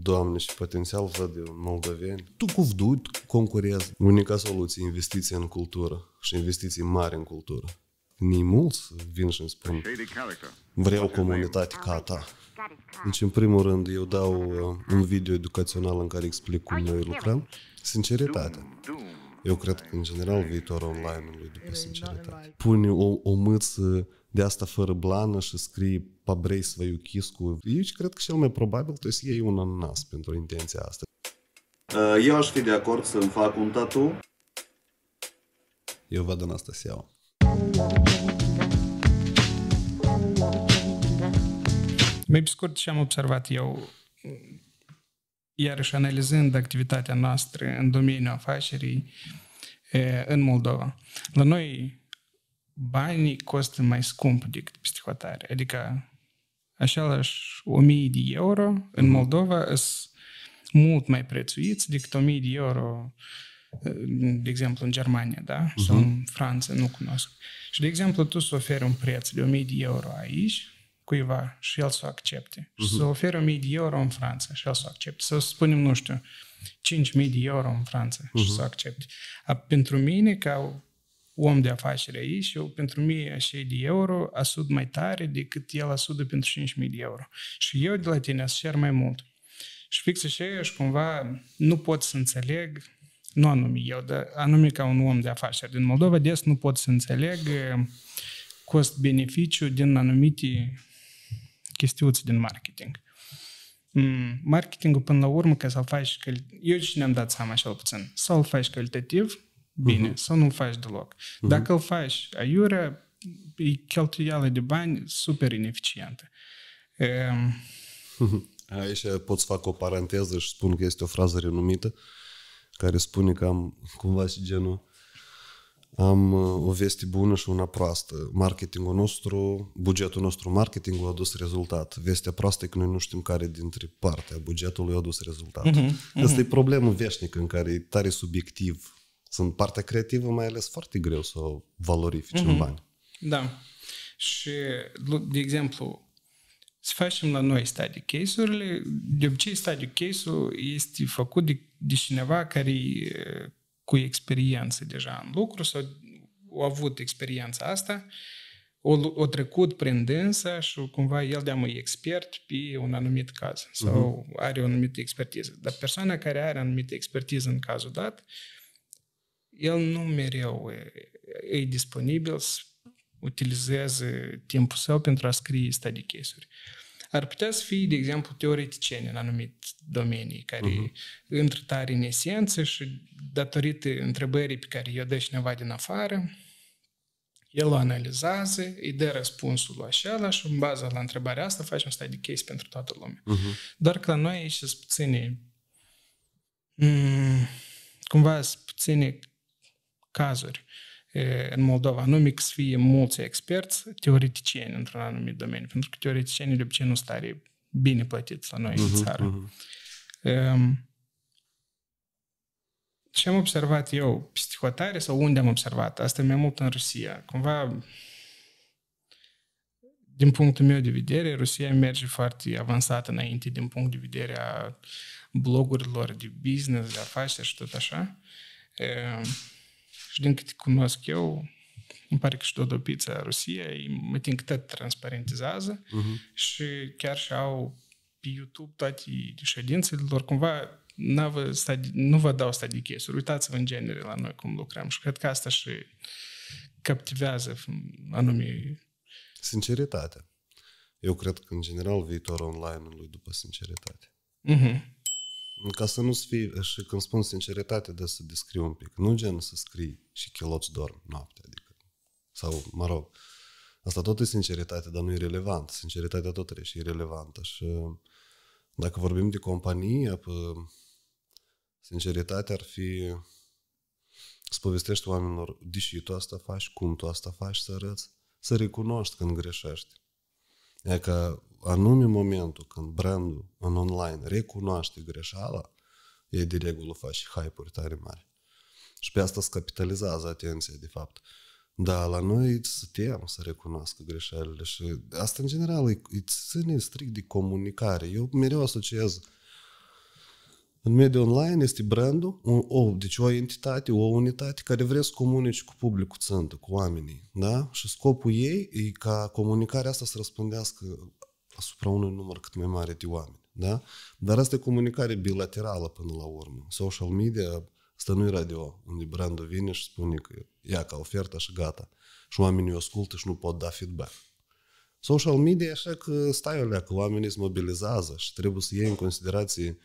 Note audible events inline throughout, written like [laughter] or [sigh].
Doamne, și potențial văd eu moldoveni. Tu cu vdut concurezi. Unica soluție, investiție în cultură și investiții mari în cultură. Ni mulți vin și îmi spun, vreau comunitate ca a ta. Deci, în primul rând, eu dau uh, un video educațional în care explic cum noi lucrăm. Sinceritatea. Eu cred că, în general, viitorul online-ului după sinceritate. Pune o, o mâță de asta fără blană și scrie pabrei svaiu chiscu. Eu cred că cel mai probabil tu să iei un ananas pentru intenția asta. Uh, eu aș fi de acord să-mi fac un tatu. Eu văd în asta seama. Mai pe scurt ce am observat eu, iarăși analizând activitatea noastră în domeniul afacerii eh, în Moldova. La noi banii costă mai scump decât psihotare. Adică același 1000 de euro în mhm. Moldova sunt mult mai prețuiți decât 1000 de euro de exemplu, în Germania, da? Uh-huh. Sau în Franța, nu cunosc. Și, de exemplu, tu să oferi un preț de 1000 de euro aici, cuiva, și el să o accepte. Uh-huh. să oferi 1000 de euro în Franța, și el să o accepte. Să spunem, nu știu, 5000 de euro în Franța, uh-huh. și să o accepte. A, pentru mine, ca om de afaceri aici, eu pentru mie așa de euro asud mai tare decât el asudă pentru 5.000 de euro. Și eu de la tine să cer mai mult. Și fix așa și cumva nu pot să înțeleg, nu anume eu, dar anume ca un om de afaceri din Moldova, des nu pot să înțeleg eh, cost-beneficiu din anumite chestiuțe din marketing. Mm, marketingul până la urmă, ca să-l faci, eu și ne-am dat seama așa puțin, să-l faci calitativ, bine, uh-huh. sau nu faci deloc. Uh-huh. Dacă îl faci aiurea, e cheltuială de bani super ineficientă. Um, [laughs] Aici pot să fac o paranteză și spun că este o frază renumită care spune că am cumva și genul am uh, o veste bună și una proastă. Marketingul nostru, bugetul nostru marketingul a dus rezultat. Vestea proastă e că noi nu știm care dintre partea bugetului a dus rezultat. Uh-huh, uh-huh. Asta e mhm. problemă veșnică în care e tare subiectiv sunt partea creativă, mai ales foarte greu să o valorifici mm-hmm. în mhm. bani. Da. Și, de exemplu, să facem la noi study case-urile. De obicei, study case-ul este făcut de, de cineva care e cu experiență deja în lucru sau a avut experiența asta, o, o trecut prin dânsa și cumva el de-a expert pe un anumit caz sau uh-huh. are o anumită expertiză. Dar persoana care are anumită expertiză în cazul dat, uh, el nu mereu e, e disponibil să utilizeze timpul său pentru a scrie study case-uri. Ar putea să fie, de exemplu, teoreticieni în anumite domenii care uh-huh. intră tare în esență și datorită întrebării pe care i-o dă cineva din afară, el o analizează, îi dă răspunsul la și în baza la întrebarea asta facem study case pentru toată lumea. Uh-huh. Doar că la noi aici sunt puține m- mm, cumva sunt puține cazuri în Moldova, nu că să fie mulți experți teoreticieni într-un anumit domeniu, pentru că teoreticienii de obicei nu stare bine plătiți la noi uh-huh, în mhm, țară. Uh-huh. ce am observat eu, psihotare sau unde am observat, asta mai mult în Rusia, cumva din punctul meu de vedere, Rusia merge foarte avansat înainte din punct de vedere a blogurilor de business, de afaceri și tot așa și din câte cunosc eu, îmi pare că și Rusia, Rusiei, mă tin că tot transparentizează uh-huh. și chiar și au pe YouTube toate ședințele lor, cumva stadi, nu vă dau stadii case Uitați-vă în genere la noi cum lucrăm și cred că asta și captivează anume... Sinceritatea. Eu cred că, în general, viitorul online lui după sinceritate. Uh-huh ca să nu-ți fie, și când spun sinceritate, de să descriu un pic. Nu gen să scrii și chiloți dorm noaptea, adică, sau, mă rog, asta tot e sinceritate, dar nu e relevant. Sinceritatea tot e și e relevantă. Și dacă vorbim de companie, pă, sinceritatea ar fi să povestești oamenilor, deși tu asta faci, cum tu asta faci, să arăți, să recunoști când greșești. E ca anume momentul când brandul în online recunoaște greșeala, ei de regulă face hype-uri tare mari. Și pe asta se capitalizează atenția, de fapt. Da, la noi să tem să recunoască greșelile și asta în general îi, ține strict de comunicare. Eu mereu asociez în mediul online este brandul, o, o, deci o entitate, o unitate care vrea să comunice cu publicul țântă, cu oamenii. Da? Și scopul ei e ca comunicarea asta să răspundească asupra unui număr cât mai mare de oameni. Da? Dar asta e comunicare bilaterală până la urmă. Social media, asta nu e radio, unde brandul vine și spune că ia ca ofertă și gata. Și oamenii o ascultă și nu pot da feedback. Social media e așa că stai o leacă, oamenii se mobilizează și trebuie să iei în considerație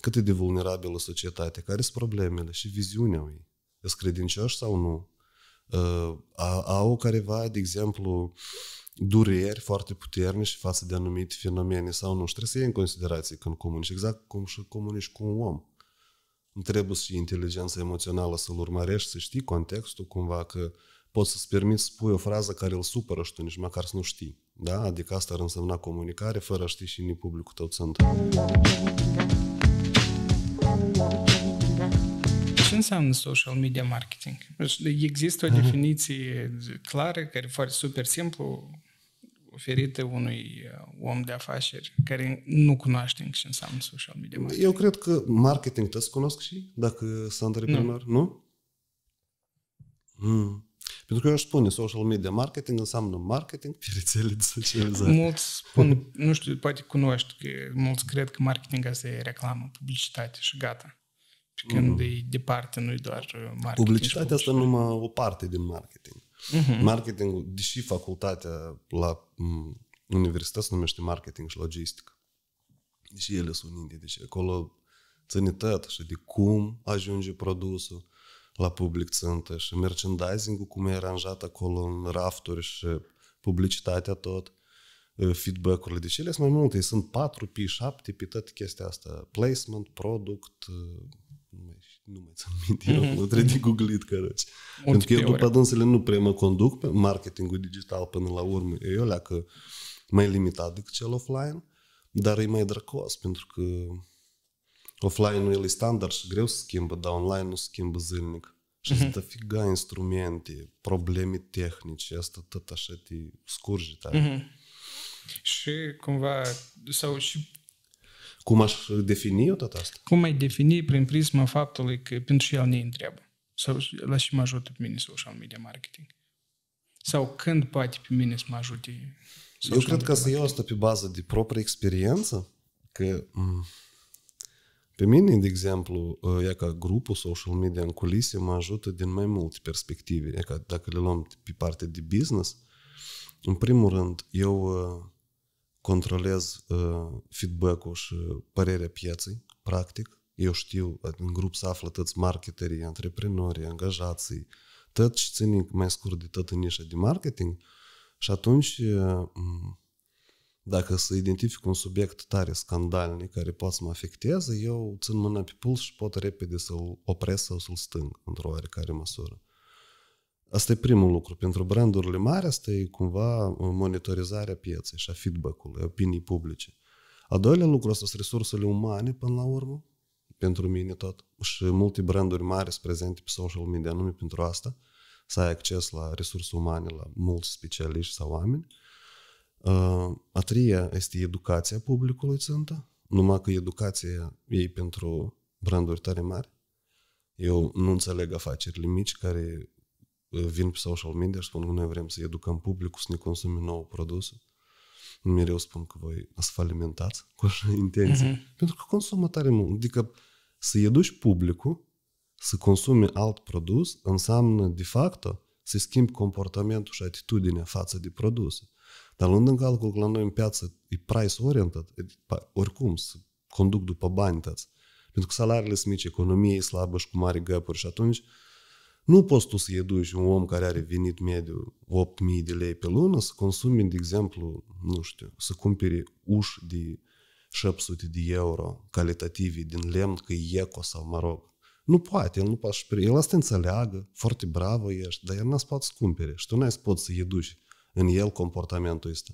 cât e de vulnerabilă societatea, care sunt problemele și viziunea ei. Sunt credincioși sau nu? Uh, au careva, de exemplu, dureri foarte puternice față de anumite fenomene sau nu. Și trebuie să iei în considerație când comunici, exact cum și comunici cu un om. Nu trebuie și inteligența emoțională să-l urmărești, să știi contextul cumva că poți să-ți permiți să spui o frază care îl supără și tu nici măcar să nu știi. Da? Adică asta ar însemna comunicare fără a ști și nici publicul tău țintă înseamnă social media marketing? Deci există o mhm. definiție clară, care foarte super simplu, oferită unui uh, om de afaceri care nu cunoaște ce înseamnă social media marketing? Eu cred că marketing trebuie cunosc și dacă sunt antreprenor, nu? nu? Mm. Pentru că eu aș spune social media marketing înseamnă marketing pe rețele de socializare. Mulți spun, nu știu, poate cunoști, că mulți cred că marketing asta e reclamă, publicitate și gata. Și când uh-huh. e departe, nu e doar uh, marketing. Publicitatea asta numai o parte din marketing. Uh-huh. Mm-hmm. Marketing, deși facultatea la mm, universități numește marketing și logistică, deși ele sunt unite, deci acolo ține și de cum ajunge produsul la public țântă și merchandising-ul cum e aranjat acolo în rafturi și publicitatea tot uh, feedback-urile. Deci ele sunt mai multe. Ei sunt 4 P, 7 P, toată chestia asta. Placement, product, uh, nu mai țin minte eu, mm-hmm. trebuie de googlit, cărăci. Pentru că eu după dânsele nu prea mă conduc pe marketingul digital până la urmă. Eu alea că mai limitat decât cel offline, dar e mai dracos, pentru că offline-ul el e standard și greu să schimbă, dar online nu schimbă zilnic. Și mm-hmm. să figa instrumente, probleme tehnice, asta tot așa te scurge tare. Mm-hmm. Și cumva, sau și cum aș defini eu tot asta? Cum ai defini prin prisma faptului că pentru și el ne întreabă? Sau la și mă ajută pe mine social media marketing? Sau când poate pe mine să mă ajute? Eu cred că să iau asta pe bază de proprie experiență, că mm, pe mine, de exemplu, e ca grupul social media în culise mă ajută din mai multe perspective. E ca dacă le luăm pe partea de business, în primul rând, eu ă, controlez uh, feedback-ul și părerea pieței, practic. Eu știu, uh, în grup se află toți marketerii, antreprenori, angajații, tot ce ține mai scurt de tot în nișa de marketing și atunci uh, dacă să identific un subiect tare scandalnic care poate să mă afecteze, eu țin mâna pe puls și pot repede să-l opresc sau să-l stâng într-o oarecare măsură. Asta e primul lucru. Pentru brandurile mari, asta e cumva uh, monitorizarea pieței și a feedback-ului, opinii publice. A doilea lucru, asta sunt resursele umane, până la urmă, pentru mine tot. Și multe branduri mari sunt prezente pe social media anume pentru asta, să ai acces la resurse umane, la mulți specialiști sau oameni. Uh, a treia este educația publicului țântă, numai că educația ei pentru branduri tare mari. Eu nu înțeleg afacerile mici care vin э, pe social media și spun că noi vrem să educăm publicul să ne consume nouă produse. Mereu spun că voi ați falimentați cu așa intenție. Mm-hmm. Pentru că consumă tare mult. Adică să educi publicul să consume alt produs înseamnă, de facto, să schimbi comportamentul și atitudinea față de produse. Dar luând în calcul că la noi în piață e price-oriented, oricum să conduc după bani tăți. Pentru că salariile sunt mici, economia e slabă și cu mari găpuri și atunci nu poți tu să educi un om care are venit mediu 8.000 de lei pe lună să consume, de exemplu, nu știu, să cumpere uși de 700 de euro calitative din lemn, că e eco sau, mă rog. Nu poate, el nu poate. El asta înțeleagă, foarte bravă ești, dar el n-a să poate să cumpere și tu n-ai să poți să educi în el comportamentul ăsta.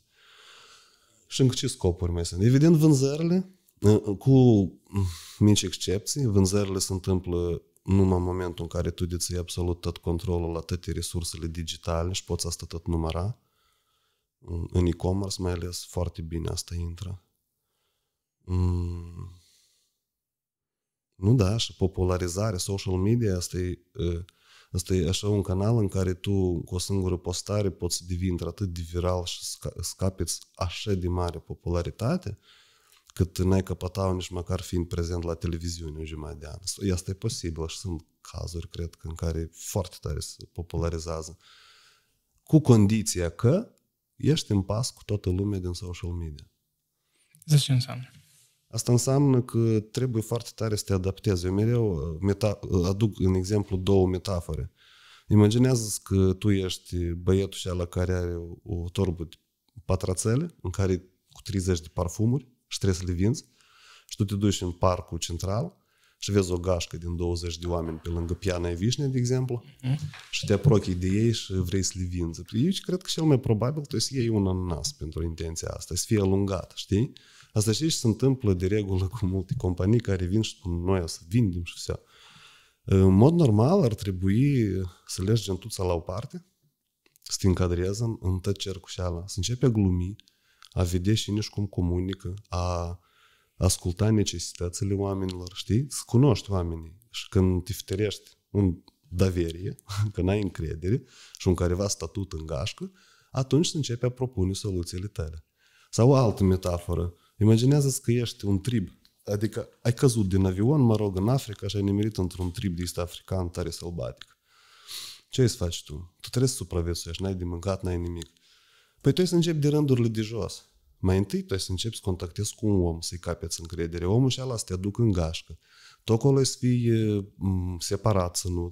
Și în ce scopuri mai sunt? Evident, vânzările, cu mici excepții, vânzările se întâmplă numai în momentul în care tu deții absolut tot controlul la toate resursele digitale și poți asta tot număra, în e-commerce mai ales foarte bine asta intră. Mm. Nu da, și popularizare, social media, asta e, asta e așa un canal în care tu cu o singură postare poți să devii atât de viral și sca- scapiți așa de mare popularitate, cât n-ai căpătat nici măcar fiind prezent la televiziune în jumătate de an. Asta e posibil și sunt cazuri, cred că, în care foarte tare se popularizează. Cu condiția că ești în pas cu toată lumea din social media. De ce înseamnă? Asta înseamnă că trebuie foarte tare să te adaptezi. Eu mereu uh, meta- uh, aduc în exemplu două metafore. imaginează că tu ești băietul și la care are o torbă de patrațele în care cu 30 de parfumuri și trebuie să le vinzi. Și tu te duci în parcul central și vezi o gașcă din 20 de oameni pe lângă Piana e Vișne, de exemplu, mm-hmm. și te aprochii de ei și vrei să le vinzi. Eu cred că cel mai probabil tu să iei un ananas pentru intenția asta, să fie alungat, știi? Asta știi și se întâmplă de regulă cu multe companii care vin și spun noi o să vindem și așa. În mod normal ar trebui să legi gentuța la o parte, să te încadrezi în, în tăceri cu șeala, să începe glumi, a vedea și nici cum comunică, a asculta necesitățile oamenilor, știi? Să cunoști oamenii și când te fiterești un daverie, [laughs] când ai încredere și un careva statut în gașcă, atunci să începi a propune soluțiile tale. Sau o altă metaforă. Imaginează-ți că ești un trib, adică ai căzut din avion, mă rog, în Africa și ai nimerit într-un trib de african tare sălbatic. Ce ai să faci tu? Tu trebuie să supraviețuiești, n-ai de mâncat, n-ai nimic. Păi tu să începi de rândurile de jos. Mai întâi tu să începi să contactezi cu un om, să-i capeți încredere. Omul și ala să te aduc în gașcă. Tu acolo să fii separat, să nu...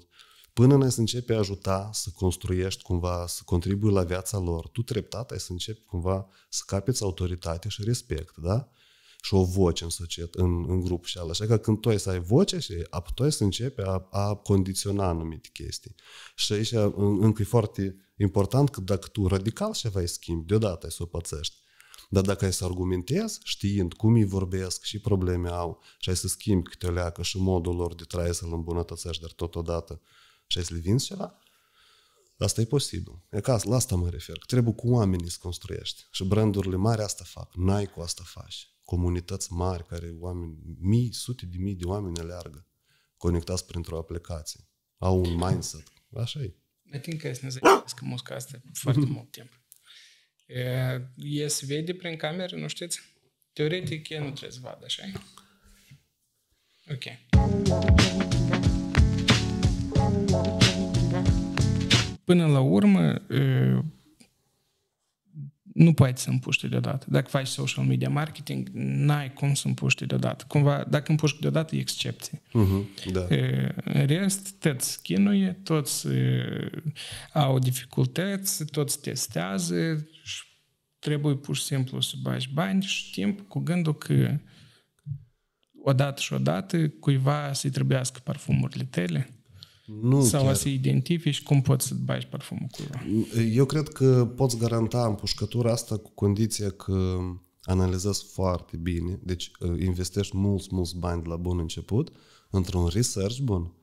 Până ne să începi a ajuta, să construiești cumva, să contribui la viața lor, tu treptat ai să începi cumva să capeți autoritate și respect, da? Și o voce în societate, în, în grup și ala. Așa că când tu ai să ai voce și tu ai să începi a, a condiționa anumite chestii. Și aici încă e foarte Important că dacă tu radical și vei schimbi, deodată ai să o pățești. Dar dacă ai să argumentezi, știind cum îi vorbesc și probleme au, și ai să schimbi câte o leacă și modul lor de trai să-l îmbunătățești, dar totodată și ai să le vinzi ceva, asta e posibil. E ca la asta mă refer. Trebuie cu oamenii să construiești. Și brandurile mari asta fac. N-ai cu asta faci. Comunități mari care oameni, mii, sute de mii de oameni aleargă conectați printr-o aplicație. Au un mindset. Așa e. Atincă să ne ah! zăiască musca asta foarte mult timp. E, e se vede prin cameră, nu știți? Teoretic, e nu trebuie să vadă, așa Ok. Până la urmă, nu poți să împuști deodată. Dacă faci social media marketing, n-ai cum să împuști deodată. Cumva, dacă împuști deodată, e excepție. Uh-huh, da. În rest, toți chinuie, toți au dificultăți, toți testează și trebuie pur și simplu să bagi bani și timp cu gândul că odată și odată cuiva să-i trebuiască parfumurile tale nu Sau chiar. să identifici cum poți să-ți bagi parfumul cuiva. Eu cred că poți garanta împușcătura asta cu condiția că analizezi foarte bine, deci ă, investești mulți, mulți bani de la bun început într-un research bun.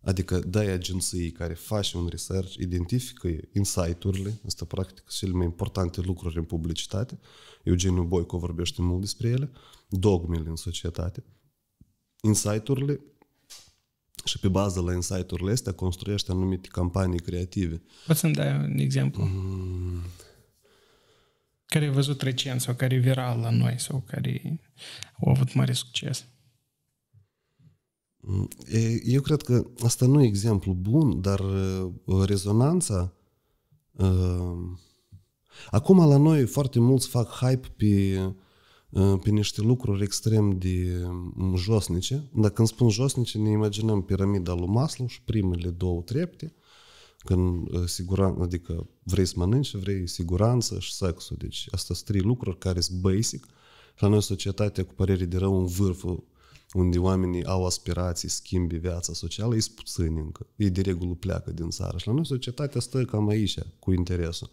Adică dai agenției care faci un research, identifică insight-urile, asta practic cele mai importante lucruri în publicitate, Eugeniu Boico vorbește mult despre ele, dogmele în societate, insight-urile și pe bază la insight-urile astea construiești anumite campanii creative. Poți să-mi dai un exemplu? Mm. Care ai văzut recent sau care e viral la noi sau care au avut mare succes? Mm. Eu cred că asta nu e exemplu bun, dar uh, rezonanța... Uh, acum la noi foarte mulți fac hype pe pe niște lucruri extrem de mm, josnice. Dar când spun josnice, ne imaginăm piramida lui Maslow și primele două trepte, când uh, siguran, adică vrei să mănânci, vrei siguranță și sexul. Deci asta sunt trei lucruri care sunt basic. La noi societatea, cu părere de rău, în vârful unde oamenii au aspirații, schimbi viața socială, e puțin încă. Ei de regulă pleacă din țară. Și la noi societatea stă cam aici, cu interesul.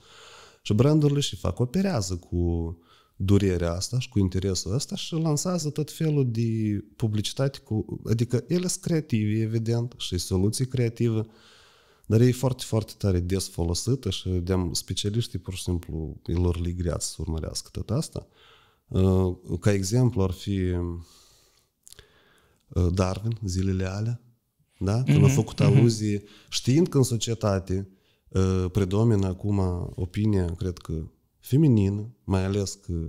Și brandurile și fac, operează cu durerea asta și cu interesul ăsta și lansează tot felul de publicitate, cu, adică ele sunt creative, evident, și soluții creative, dar e foarte, foarte tare des folosită și de specialiștii pur și simplu lor li să urmărească tot asta. Uh, ca exemplu ar fi uh, Darwin, zilele alea, da? Când mm-hmm. a mhm, făcut mhm. aluzie, știind că în societate uh, predomină acum opinia, cred că feminină, mai ales că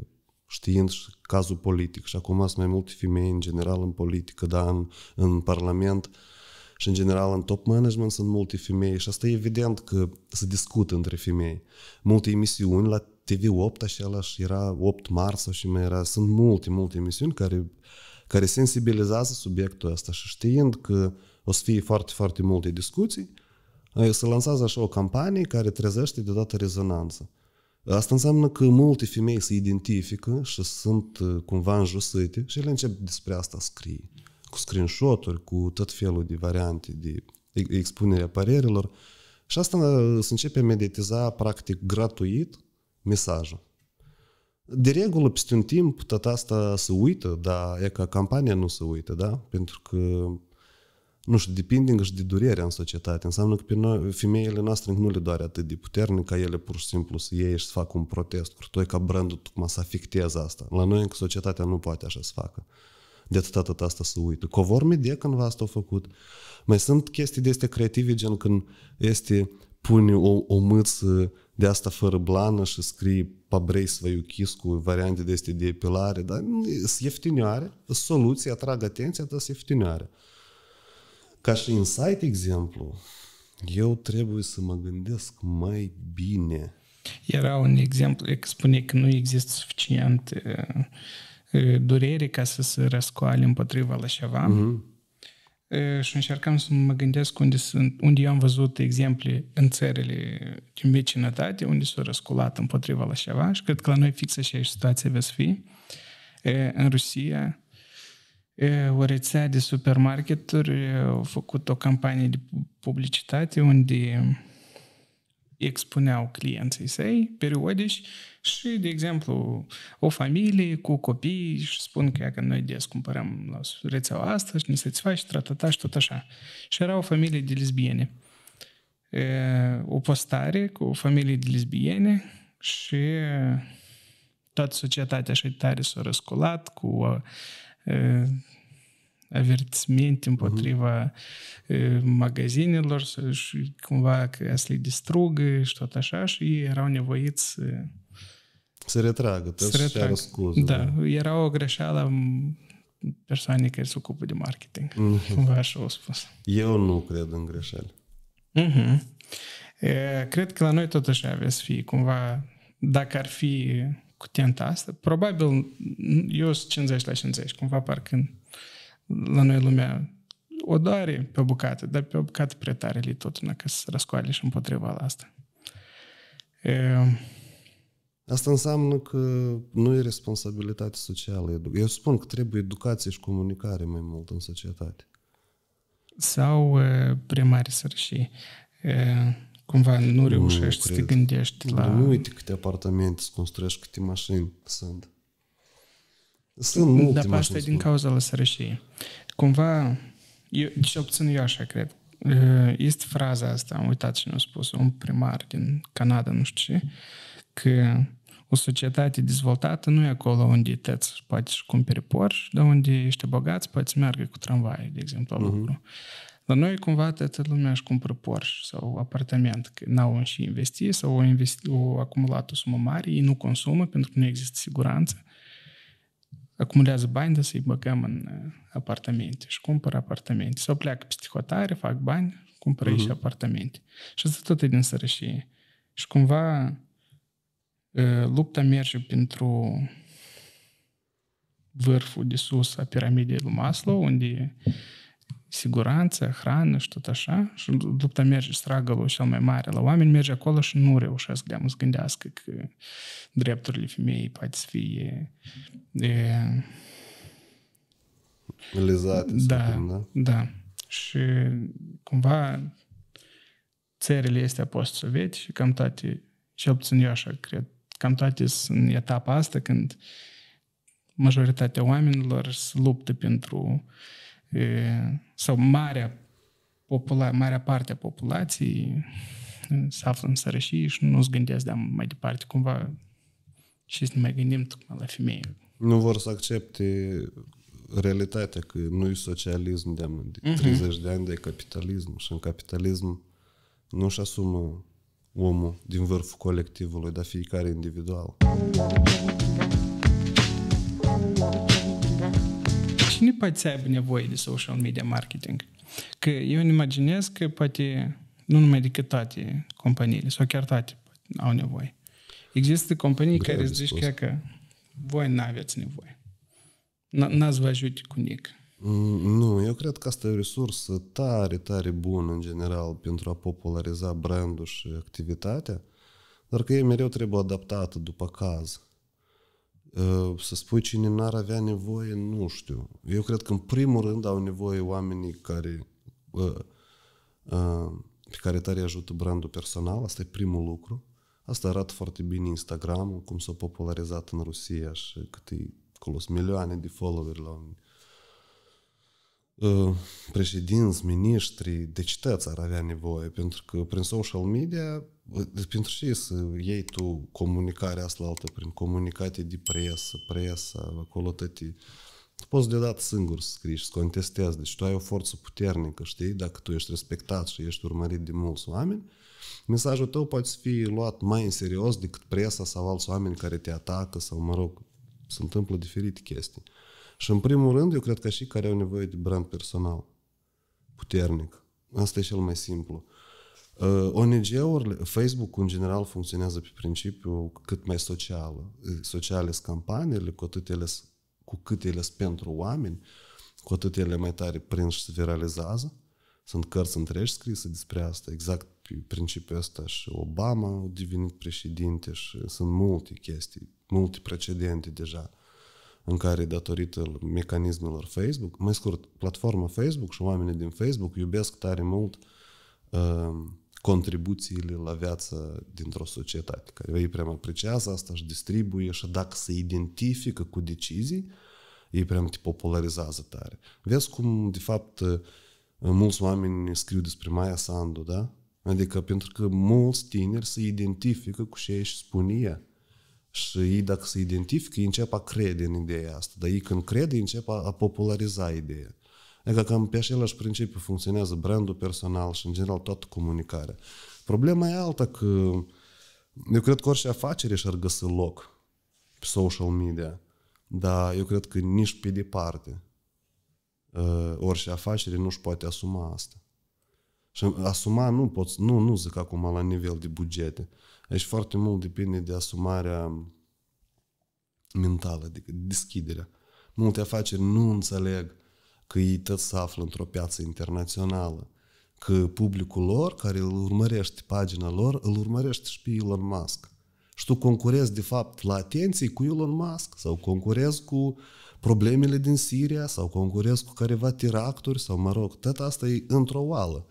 știind și cazul politic și acum sunt mai multe femei în general în politică, dar în, în Parlament și în general în top management sunt multe femei și asta e evident că se discută între femei. Multe emisiuni la TV8 așa și era 8 mars sau și mai era, sunt multe, multe emisiuni care, care sensibilizează subiectul ăsta și știind că o să fie foarte, foarte multe discuții, se lansează așa o campanie care trezește deodată rezonanță. Asta înseamnă că multe femei se identifică și sunt uh, cumva înjosite și ele încep despre asta scrie. Cu screenshot-uri, cu tot felul de variante de expunere parerilor. Și asta uh, se începe a meditiza practic gratuit mesajul. De regulă, peste un timp, tot asta se uită, dar e ca campania nu se uită, da? Pentru că nu știu, depinding și de durerea în societate. Înseamnă că pe noi, femeile noastre nu le doare atât de puternic ca ele pur și simplu să iei și să facă un protest cu toi ca brandul tocmai să afecteze asta. La noi încă societatea nu poate așa să facă. De atât, atât asta să uită. Covor când cândva asta au făcut. Mai sunt chestii de este creative, gen când este pune o, o mâță de asta fără blană și scrie pabrei svaiu cu variante de este de epilare, dar sunt ieftinioare, soluții atrag atenția, dar sunt ieftinioare. Ca și insight exemplu, eu trebuie să mă gândesc mai bine. Era un exemplu că spune că nu există suficient uh, uh, durere ca să se răscoale împotriva la ceva. Mm-hmm. Și încercam să mă gândesc unde sunt, unde eu am văzut exemple în țările din vecinătate, unde s-au răsculat împotriva la ceva și cred că la noi fix așa și situația veți fi. În Rusia, o rețea de supermarketuri au făcut o campanie de publicitate unde expuneau clienții săi periodici și, de exemplu, o familie cu copii și spun că, că noi des cumpărăm la rețeaua asta și ne satisfaci, tratata și tot așa. Și era o familie de lesbiene. O postare cu o familie de lesbiene și toată societatea așa tare s-a răsculat cu uh, Uh, avertismente mhm. împotriva uh-huh. magazinelor și cumva că să le distrugă și tot așa și ei erau nevoiți să... Să retragă, să retragă. Scuze, da, da, era o greșeală persoane care se ocupă de marketing. Uh-huh. Cumva așa au spus. Eu nu cred în greșeli. Uh-huh. cred că la noi tot așa avea fi cumva dacă ar fi cu tenta asta, probabil eu sunt 50 la 50, cumva parcă la noi lumea o doare pe o bucată, dar pe o bucată prea tare li tot una că se răscoale și împotriva la asta. E... Asta înseamnă că nu e responsabilitate socială. Eu spun că trebuie educație și comunicare mai mult în societate. Sau primari mari sărășii cumva nu reușești nu, să cred. te gândești la... Nu uite câte apartamente să construiești, câte mașini sunt. Sunt multe Dar mașini. asta e din cauza la sărășie. Cumva, eu, cel obțin eu așa cred. Eh, este fraza asta, am uitat și nu a spus un primar din Canada, nu știu ce, că o societate dezvoltată nu e acolo unde te poate și cumpere Porsche, dar unde ești bogat, poate să meargă cu tramvai, de exemplu, la uh-huh. lucru. La noi, cumva, toată lumea își cumpără Porsche sau apartament, că n-au și investi sau au, investi, au acumulat o sumă mare, ei nu consumă pentru că nu există siguranță. Acumulează bani, dar să-i băgăm în uh, apartamente și cumpără apartamente. Sau pleacă peste hotare, fac bani, cumpără uh-huh. și mhm. apartamente. Și asta tot e din sărășie. Și cumva uh, lupta merge pentru vârful de sus a piramidei lui Maslow, unde siguranță, hrană și tot așa, și lupta merge, stragălul cel mai mare la oameni merge acolo și nu reușesc de să gândească că drepturile femeii poate să fie e, realizate. Da, spun, da, da. Și cumva țările este post-sovietice, cam toate, cel puțin eu așa cred, cam toate sunt în etapa asta când majoritatea oamenilor se luptă pentru e, sau marea, popula- marea parte a populației eh, se află în sărășie și nu se gândesc de mai departe cumva și să ne mai gândim tocmai la femeie. Nu vor să accepte realitatea că nu e socialism de, uh-huh. Mhm. 30 de ani de capitalism și în capitalism nu își asumă omul din vârful colectivului, dar fiecare individual. nu poate să aibă nevoie de social media marketing. Că eu îmi imaginez că poate nu numai decât toate companiile, sau chiar toate au nevoie. Există companii Greu care zici că, că voi nu aveți nevoie. N-ați vă ajute cu nic. Mm, nu, eu cred că asta e o resursă tare, tare bună în general pentru a populariza brandul și activitatea, dar că e mereu trebuie adaptată după caz. Ă, să spui cine n-ar avea nevoie, nu știu. Eu cred că în primul rând au nevoie oamenii care ă, pe care tare ajută brandul personal, asta e primul lucru. Asta arată foarte bine Instagram, cum s-a popularizat în Rusia și cât e colos milioane de followeri la un ă, președinți, miniștri, de ce ar avea nevoie? Pentru că prin social media deci pentru ce să iei tu comunicarea asta la altă prin comunicate de presă, presă, acolo tăti... Tu poți deodată singur să scrii și să contestezi. Deci tu ai o forță puternică, știi? Dacă tu ești respectat și ești urmărit de mulți oameni, mesajul tău poate fi luat mai în serios decât presa sau alți oameni care te atacă sau, mă rog, se întâmplă diferite chestii. Și în primul rând, eu cred că și care au nevoie de brand personal puternic. Asta e cel mai simplu. Uh, ONG-urile, Facebook în general funcționează pe principiu cât mai socială. Uh, sociale sunt campaniile, cu, atât ele, cu cât ele sunt pentru oameni, cu atât ele mai tare prind și se viralizează. Sunt cărți întregi scrise despre asta, exact pe principiul ăsta și Obama a devenit președinte și sunt multe chestii, multe precedente deja în care datorită mecanismelor Facebook, mai scurt, platforma Facebook și oamenii din Facebook iubesc tare mult uh, contribuțiile la viață dintr-o societate, care ei prea apreciază asta, își distribuie și dacă se identifică cu decizii, ei prea te popularizează tare. Vezi cum, de fapt, mulți oameni scriu despre Maia Sandu, da? Adică pentru că mulți tineri se identifică cu ce își spune ea. Și ei, dacă se identifică, ei încep a crede în ideea asta. Dar ei, când crede, încep a, a populariza ideea. Adică cam pe același principiu funcționează brandul personal și, în general, toată comunicarea. Problema e alta că eu cred că orice afacere și-ar găsi loc pe social media, dar eu cred că nici pe departe orice afacere nu-și poate asuma asta. Și asuma nu poți, nu, nu zic acum la nivel de bugete. Aici foarte mult depinde de asumarea mentală, adică deschiderea. Multe afaceri nu înțeleg că ei tot se află într-o piață internațională, că publicul lor care îl urmărește pagina lor, îl urmărește și pe Elon Musk. Și tu concurezi, de fapt, la atenție cu Elon Musk sau concurezi cu problemele din Siria sau concurezi cu careva tiracturi sau, mă rog, tot asta e într-o oală.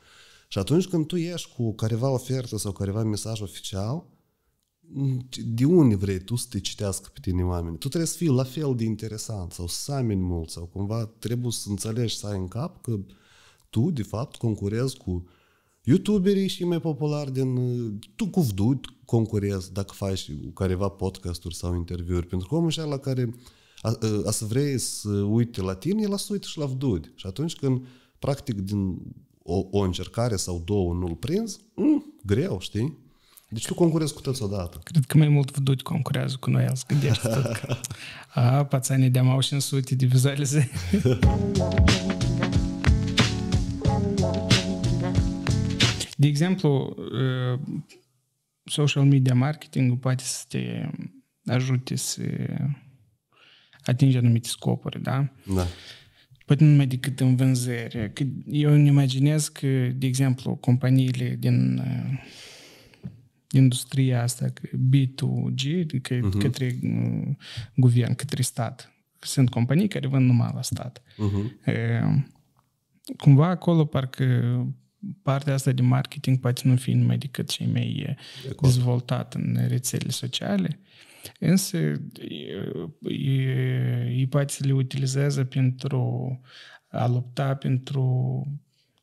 Și atunci când tu ești cu careva ofertă sau careva mesaj oficial, de unde vrei tu să te citească pe tine oameni? Tu trebuie să fii la fel de interesant sau să ameni mult sau cumva trebuie să înțelegi să ai în cap că tu, de fapt, concurezi cu youtuberii și mai populari din... Tu cu vdut concurezi dacă faci careva podcasturi sau interviuri. Pentru că omul ăla la care a, a, a să vrei să uite la tine, el a să uite și la vdut. Și atunci când, practic, din o, o încercare sau două nu-l prinzi, mh, mm, greu, știi? Deci tu concurezi cu toți odată. Cred că mai mult vădut concurează cu noi, azi gândești tot că... [laughs] A, pațanii de au sute de vizualize. de exemplu, uh, social media marketing poate să te ajute să atingi anumite scopuri, da? Da. Poate păi nu numai decât în vânzări. eu îmi imaginez că, de exemplu, companiile din uh, industria asta B2G că, uh-huh. către uh, guvern, către stat. Sunt companii care vând numai la stat. Uh-huh. E, cumva acolo parcă partea asta de marketing poate nu fi numai decât cei mai de dezvoltat în rețelele sociale, însă ei poate să le utilizează pentru a lupta pentru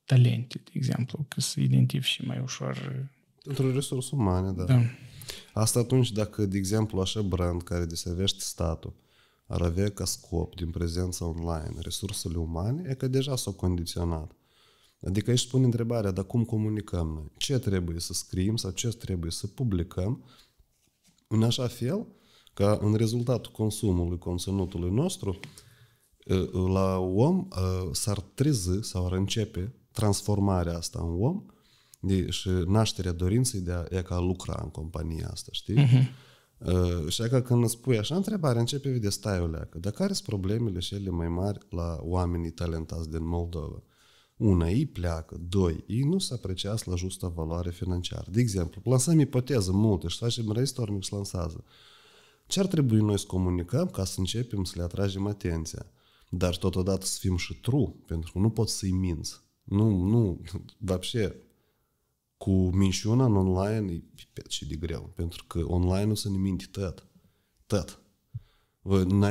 talente, de exemplu, că să identifici mai ușor Într-o resursă umană, da. da. Asta atunci dacă, de exemplu, așa brand care deservește statul ar avea ca scop din prezența online resursele umane, e că deja s-au condiționat. Adică aici spun întrebarea, dar cum comunicăm noi? Ce trebuie să scriem sau ce trebuie să publicăm în așa fel ca în rezultatul consumului conținutului nostru la om s-ar trezi sau ar începe transformarea asta în om de, și nașterea dorinței de a, de a lucra în compania asta, știi? Uh-huh. Uh, și că când îți pui așa întrebare, începe de stai o leacă. Dar care sunt problemele cele mai mari la oamenii talentați din Moldova? Una, ei pleacă. Doi, ei nu se apreciați la justă valoare financiară. De exemplu, lansăm ipoteză multe și facem brainstorming și lansează. Ce ar trebui noi să comunicăm ca să începem să le atragem atenția? Dar totodată să fim și true, pentru că nu poți să-i minți. Nu, nu, вообще, cu minciuna în online e și de greu, pentru că online nu se ne minte tăt. Tăt.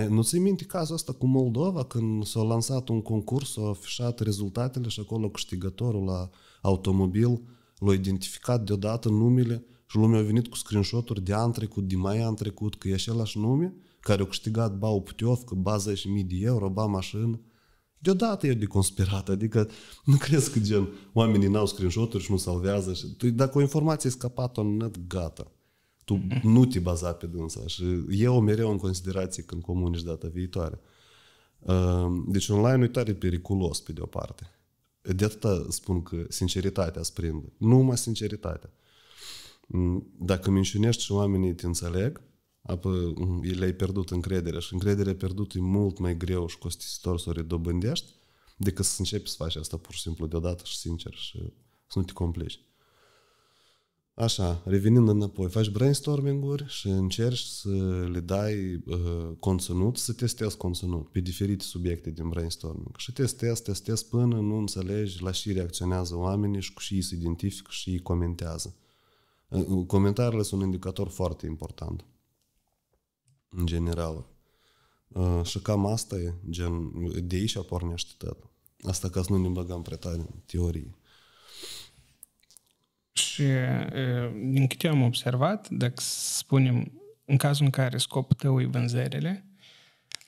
Nu ți minte cazul ăsta cu Moldova când s-a lansat un concurs, s a afișat rezultatele și acolo câștigătorul la automobil l-a identificat deodată numele și lumea a venit cu screenshot-uri de an trecut, de mai an trecut, că e același nume, care au câștigat ba o putiovcă, ba 10.000 de euro, ba mașină. Deodată e de conspirat, adică nu crezi că gen oamenii n-au screenshot-uri și nu salvează și tu, dacă o informație e scăpată în net, gata. Tu mm-hmm. nu te baza pe dânsa și o mereu în considerație când comunici data viitoare. Ehm, deci online e tare periculos pe de-o parte. De atâta spun că sinceritatea sprinde. Numai sinceritatea. Mm, dacă minciunești și oamenii te înțeleg, apă, le-ai pierdut încrederea și încrederea pierdută e mult mai greu și costisitor să o redobândești decât să începi să faci asta pur și simplu deodată și sincer și să nu te complici. Așa, revenind înapoi, faci brainstorming-uri și încerci să le dai uh, conținut, să testezi conținut pe diferite subiecte din brainstorming. Și testezi, testezi până nu înțelegi la și reacționează oamenii și cu și ei se identifică și ei comentează. Uh, comentariile sunt un indicator foarte important în general. Uh, și cam asta e, gen, de aici pornește tot. Asta ca să nu ne băgăm prea tare în teorie. Și uh, din câte am observat, dacă spunem, în cazul în care scopul tău e vânzările,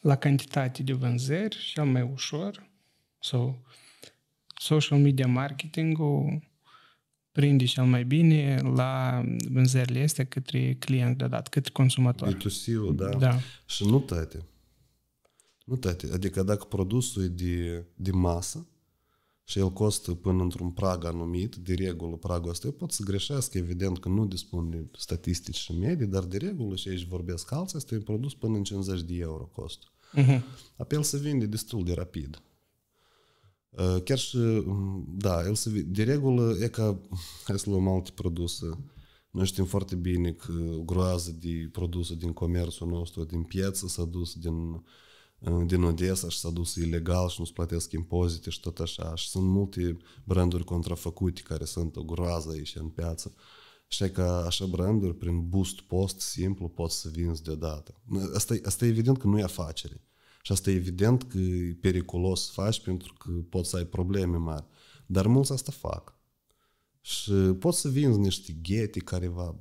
la cantitate de vânzări, cel mai ușor, sau social media marketing-ul prinde cel mai bine la vânzările este către client de dat, către consumator. b 2 da? da. Și nu tăte. Nu tăte. Adică dacă produsul e de, de masă și el costă până într-un prag anumit, de regulă pragul ăsta, eu pot să greșească evident că nu dispun de statistici și medii, dar de regulă, și aici vorbesc alții, este un produs până în 50 de euro cost. Uh-huh. Mhm. Apel se vinde destul de rapid. Chiar și, da, el se, de regulă e ca, hai să luăm alte produse. Noi știm foarte bine că groază de produse din comerțul nostru, din piață, s-a dus din, din Odessa și s-a dus ilegal și nu-ți plătesc impozite și tot așa. Și sunt multe branduri contrafăcute care sunt o groază aici în piață. Și că așa branduri, prin boost post simplu, pot să vinzi deodată. Asta, asta e evident că nu e afacere. Și asta e evident că e periculos să faci pentru că poți să ai probleme mari. Dar mulți asta fac. Și poți să vinzi niște ghete va,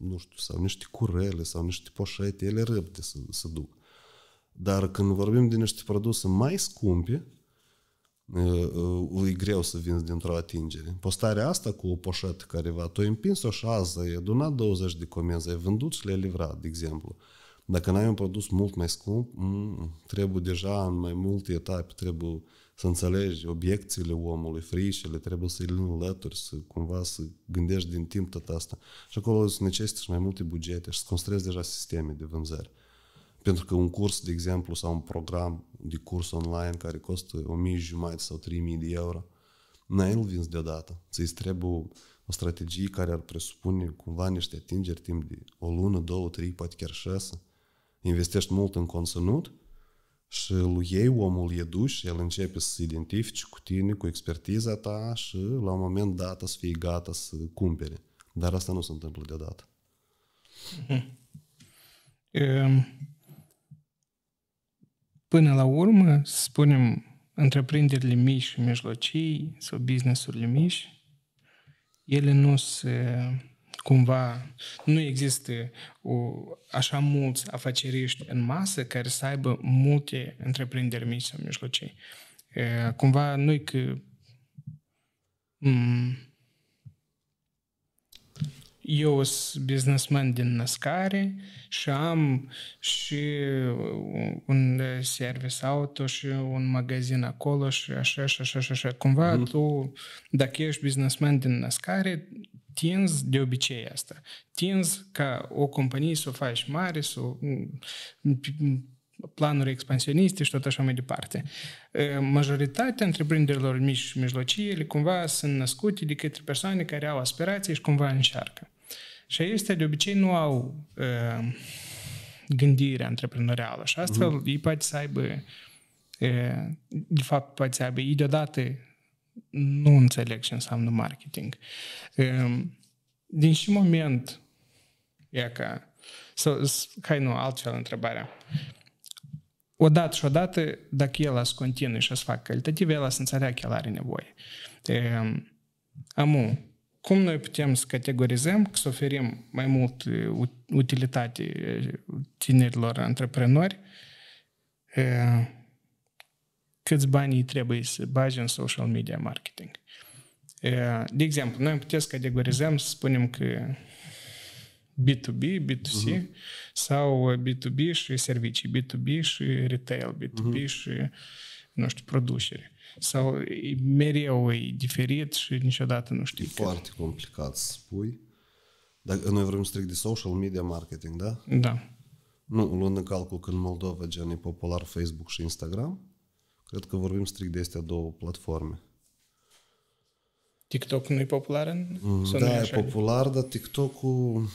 nu știu, sau niște curele sau niște poșete, ele răbde să, să duc. Dar când vorbim de niște produse mai scumpe, e greu să vinzi dintr-o atingere. Postarea asta cu o poșetă va, tu ai împins-o și azi, ai adunat 20 de comenzi, ai vândut și le-ai livrat, de exemplu. Dacă n-ai un produs mult mai scump, mm, trebuie deja în mai multe etape, trebuie să înțelegi obiecțiile omului, frișele, trebuie să-i înlături, să cumva să gândești din timp tot asta. Și acolo îți necesită și mai multe bugete și să construiesc deja sisteme de vânzări. Pentru că un curs, de exemplu, sau un program de curs online care costă jumate sau 3.000 de euro, n-ai îl vinzi deodată. Ți-i trebuie o strategie care ar presupune cumva niște atingeri timp de o lună, două, trei, poate chiar șase, investești mult în conținut și lui ei omul e duș, el începe să se identifice cu tine, cu expertiza ta și la un moment dat să fie gata să cumpere. Dar asta nu se întâmplă deodată. Mhm. Ehm, până la urmă, să spunem, întreprinderile mici și mijlocii sau businessurile mici, ele nu se cumva nu există o, așa mulți afaceriști în masă care să aibă multe întreprinderi mici sau mijlocii. E, cumva noi că... M- eu sunt businessman din născare și am și un service auto și un magazin acolo și așa și așa și așa. Cumva mm. tu, dacă ești businessman din născare, tins de obicei asta. Tins ca o companie să o faci mare, să o, planuri expansioniste și tot așa mai departe. Majoritatea întreprinderilor mici și mijlocii, ele cumva sunt născute de către persoane care au aspirații și cumva încearcă. Și acestea de obicei nu au uh, gândirea antreprenorială și astfel uh-huh. ei poate să aibă de fapt poate să aibă ei deodată nu înțeleg ce înseamnă marketing. Ehm, din ce moment e ca... să hai nu, altfel întrebarea. Odată și odată, dacă el să continui și să facă calitativ, el să înțeleagă că el are nevoie. Ehm, amu, cum noi putem să categorizăm, să oferim mai mult utilitate tinerilor antreprenori ehm, câți bani trebuie să bagi în social media marketing. De exemplu, noi putem să categorizăm, să spunem că B2B, B2C uh-huh. Mhm. sau B2B și servicii, B2B și retail, B2B uh-huh. Mhm. și, nu știu, producere. Sau mereu e diferit și niciodată nu știi. E că... foarte complicat să spui. Dacă noi vorbim strict de social media marketing, da? Da. Nu, luând în calcul că în Moldova gen e popular Facebook și Instagram, Cred că vorbim strict de astea două platforme. TikTok nu e popular în... Mhm. da, e popular, dar TikTok-ul...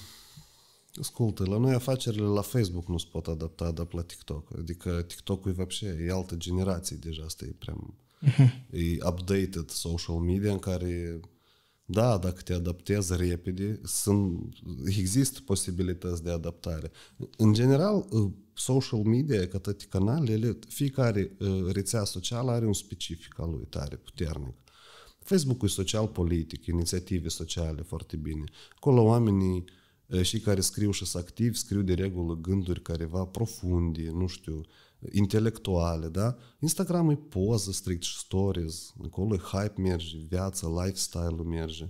Ascultă, la noi afacerile la Facebook nu se pot adapta, dar la TikTok. Adică TikTok-ul e вообще, e altă generație deja, asta e prea... Uh-huh. E updated social media în care da, dacă te adaptezi repede, sunt, există posibilități de adaptare. În general, social media, că toate canalele, fiecare uh, rețea socială are un specific al lui tare puternic. Facebook-ul e social-politic, inițiative sociale foarte bine. Acolo oamenii uh, și care scriu și sunt activi, scriu de regulă gânduri careva profunde, nu știu, intelectuale, da? Instagram e poză strict și stories, acolo e hype merge, viața, lifestyle-ul merge.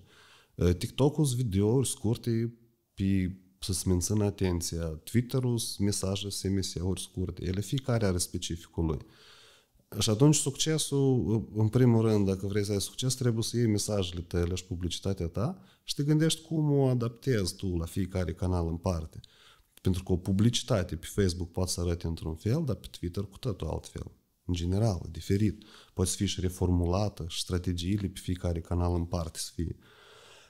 Uh, TikTok-ul video scurte pe să-ți mențină atenția. Twitter-ul, mesaje, SMS-uri scurte, ele fiecare are specificul lui. Și atunci succesul, în primul rând, dacă vrei să ai succes, trebuie să iei mesajele tale și publicitatea ta și te gândești cum o adaptezi tu la fiecare canal în parte. Pentru că o publicitate pe Facebook poate să arate într-un fel, dar pe Twitter cu totul altfel. În general, diferit. Poți fi și reformulată și strategiile pe fiecare canal în parte să fie. Uh,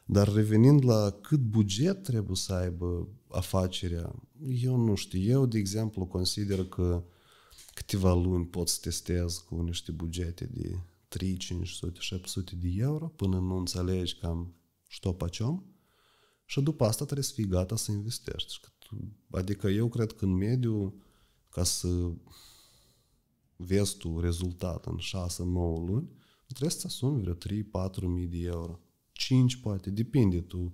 dar revenind la cât buget trebuie să aibă afacerea, eu nu știu. Eu, de exemplu, consider că câteva luni pot să testez cu niște bugete de 3, 500, 700 de euro până nu înțelegi cam ce ștopaciom și după asta trebuie să fii gata să investești. Adică eu cred că în mediu, ca să vezi tu rezultat în 6-9 luni, trebuie să asumi vreo 3-4 mii de euro. 5 poate, depinde. Tu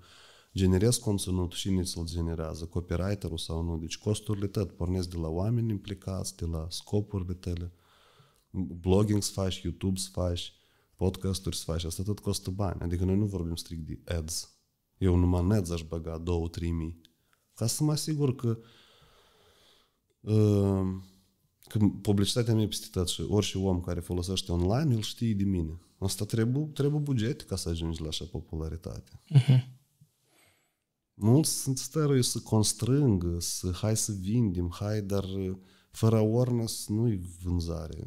generezi conținut, cine ți-l generează, copywriterul sau nu. Deci costurile tăt pornesc de la oameni implicați, de la scopurile tale. Blogging să faci, YouTube să faci, podcasturi să faci, asta tot costă bani. Adică noi nu vorbim strict de ads. Eu numai în ads aș băga 2-3 mii. Ca să mă asigur că uh, că publicitatea mea e și orice om care folosește online, îl știe de mine. Asta trebuie, trebuie buget ca să ajungi la așa popularitate. Uh-huh. Mulți sunt stărui să constrângă, să hai să vindem, hai, dar fără awareness nu-i vânzare.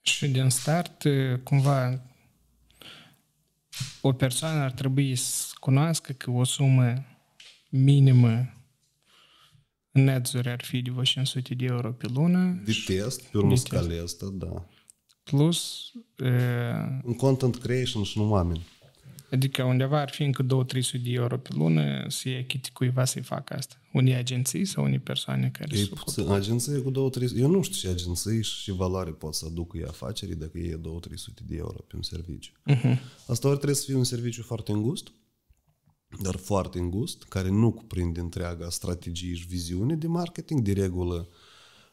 Și din start, cumva, o persoană ar trebui să cunoască că o sumă minimă în netzuri ar fi de 500 de euro pe lună. De test, pe un scală asta, da plus... În content creation și nu oameni. Adică undeva ar fi încă 2-300 de euro pe lună să iei chit cuiva să-i facă asta. Unii agenții sau unii persoane care e puțin, agenții cu 2-300... Eu nu știu ce agenții și ce valoare pot să aducă ei afacerii dacă e 2-300 de euro pe un serviciu. Uh-huh. Asta ori trebuie să fie un serviciu foarte îngust, dar foarte îngust, care nu cuprinde întreaga strategie și viziune de marketing, de regulă uh,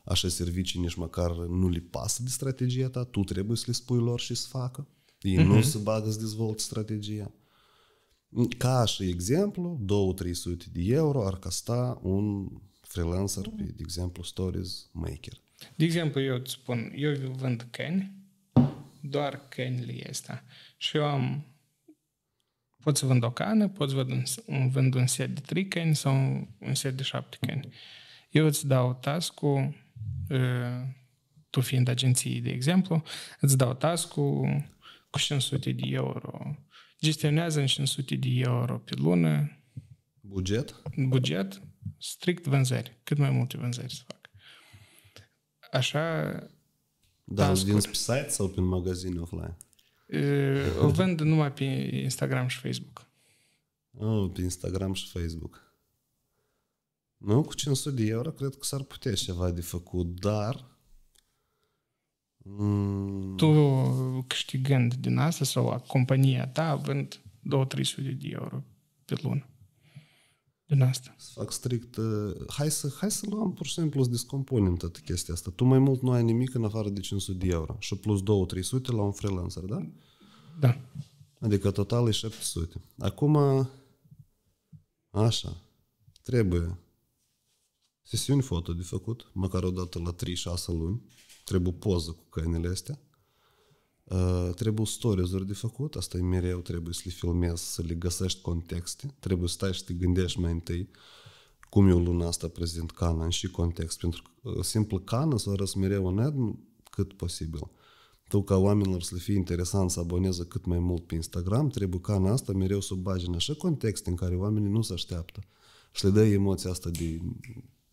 așa servicii nici măcar nu le pasă de strategia ta, tu trebuie să le spui lor și să facă. Ei uh-huh. nu mhm. se bagă să dezvolt strategia. Ca și exemplu, 2-300 de euro ar costa un freelancer, pe, de exemplu, stories maker. De exemplu, eu îți spun, eu vând căni, doar li este. Și eu am pot să vând o cană, pot să vând un, vând un set de 3 cani sau un set de 7 cani. Eu îți dau task-ul Uh, tu fiind agenții, de exemplu, îți dau task cu 500 de euro. Gestionează în 500 de euro pe lună. Buget? Buget, strict vânzări. Cât mai multe vânzări să fac. Așa... Da, din site sau prin magazin offline? Uh, îl vând numai pe Instagram și Facebook. Oh, pe Instagram și Facebook. Nu, cu 500 de euro cred că s-ar putea ceva de făcut, dar... Mm, tu câștigând din asta sau compania ta având 2-300 de euro pe lună din asta. Să fac strict. Uh, hai să, hai să luăm pur și simplu să descompunem toată chestia asta. Tu mai mult nu ai nimic în afară de 500 de euro și plus 2-300 la un freelancer, da? Da. Adică total e 700. Acum, așa, trebuie sesiuni foto de făcut, măcar o dată la 3-6 luni. Trebuie poză cu căinele astea. Uh, trebuie stories de făcut, asta e mereu, trebuie să le filmezi, să le găsești contexte, trebuie să stai și te gândești mai întâi cum eu luna asta prezint cana în și context, pentru că uh, simplu cană să arăți mereu în ad cât posibil. Tu ca oamenilor să le fie interesant să aboneze cât mai mult pe Instagram, trebuie în asta mereu să bagi în așa context în care oamenii nu se așteaptă și le dă emoția asta de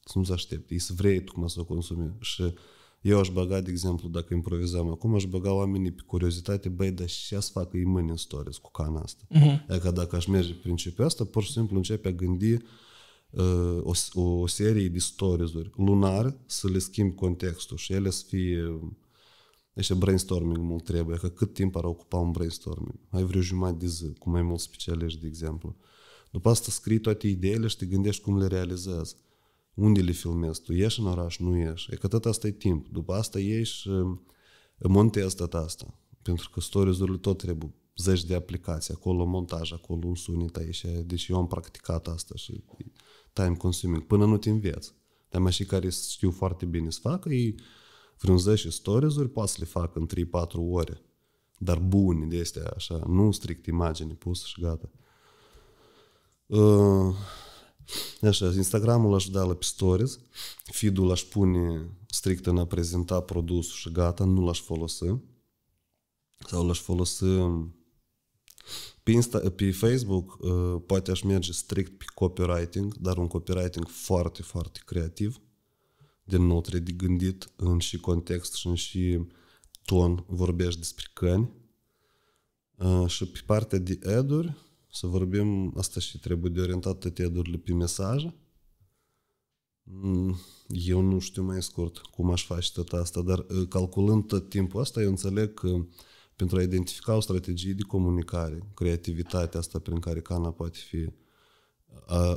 să nu-ți aștepte, e să vrei tu cum să o consumi. Și eu aș băga, de exemplu, dacă improvizam acum, aș băga oamenii pe curiozitate, băi, dar ce să facă ei mâine în stories cu cana asta? Uh-huh. Adică dacă aș merge principiul ăsta, pur și simplu începe a gândi uh, o, o serie de stories-uri lunar să le schimb contextul și ele să fie deci brainstorming mult trebuie, că cât timp ar ocupa un brainstorming? Ai vreo jumătate de zi, cu mai mulți specialiști, de exemplu. După asta scrii toate ideile și te gândești cum le realizează unde le filmezi, tu ieși în oraș, nu ieși. E că tot asta e timp. După asta ieși, uh, montezi tot asta. Pentru că stories tot trebuie zeci de aplicații, acolo montaj, acolo un sunet, aici, deci eu am practicat asta și time consuming, până nu te înveți. Dar mai și care știu foarte bine să facă, ei vreun 10 stories poate să le fac în 3-4 ore, dar buni de astea, așa, nu strict imagine pusă și gata. Uh, Așa, Instagramul aș da la pe stories, feed-ul aș pune strict în a prezenta produsul și gata, nu l-aș folosi. Sau l-aș folosi um, pe, Insta, pe Facebook uh, poate aș merge strict pe copywriting, dar un copywriting foarte, foarte creativ. Din nou trebuie de gândit în și context și în și ton vorbești despre căni. Uh, și pe partea de eduri, să vorbim, asta și trebuie de orientat toate adurile pe mesaj. Mm, eu nu știu mai scurt cum aș face tot asta, dar uh, calculând tot timpul asta, eu înțeleg că pentru a identifica o strategie de comunicare, creativitatea asta prin care cana poate fi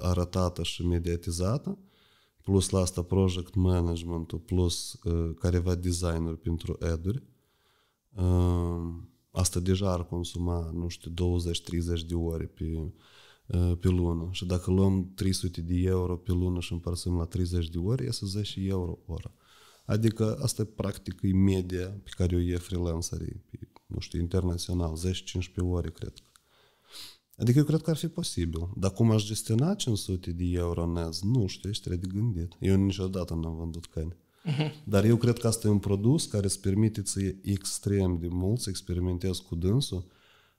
arătată și mediatizată, plus la asta project managementul, plus uh, careva designuri pentru eduri, uh, asta deja ar consuma, nu știu, 20-30 de ore pe, uh, pe lună. Și dacă luăm 300 de euro pe lună și împărțim la 30 de ore, iese 10 euro oră. Adică asta practic e media pe care o e freelancerii, pe, nu știu, internațional, 10-15 ore, cred Adică eu cred că ar fi posibil. Dar cum aș gestiona 500 de euro nez, Nu știu, ești de gândit. Eu niciodată n-am vândut căni. Uh-huh. Dar eu cred că asta e un produs care îți permite să iei extrem de mult, să experimentezi cu dânsul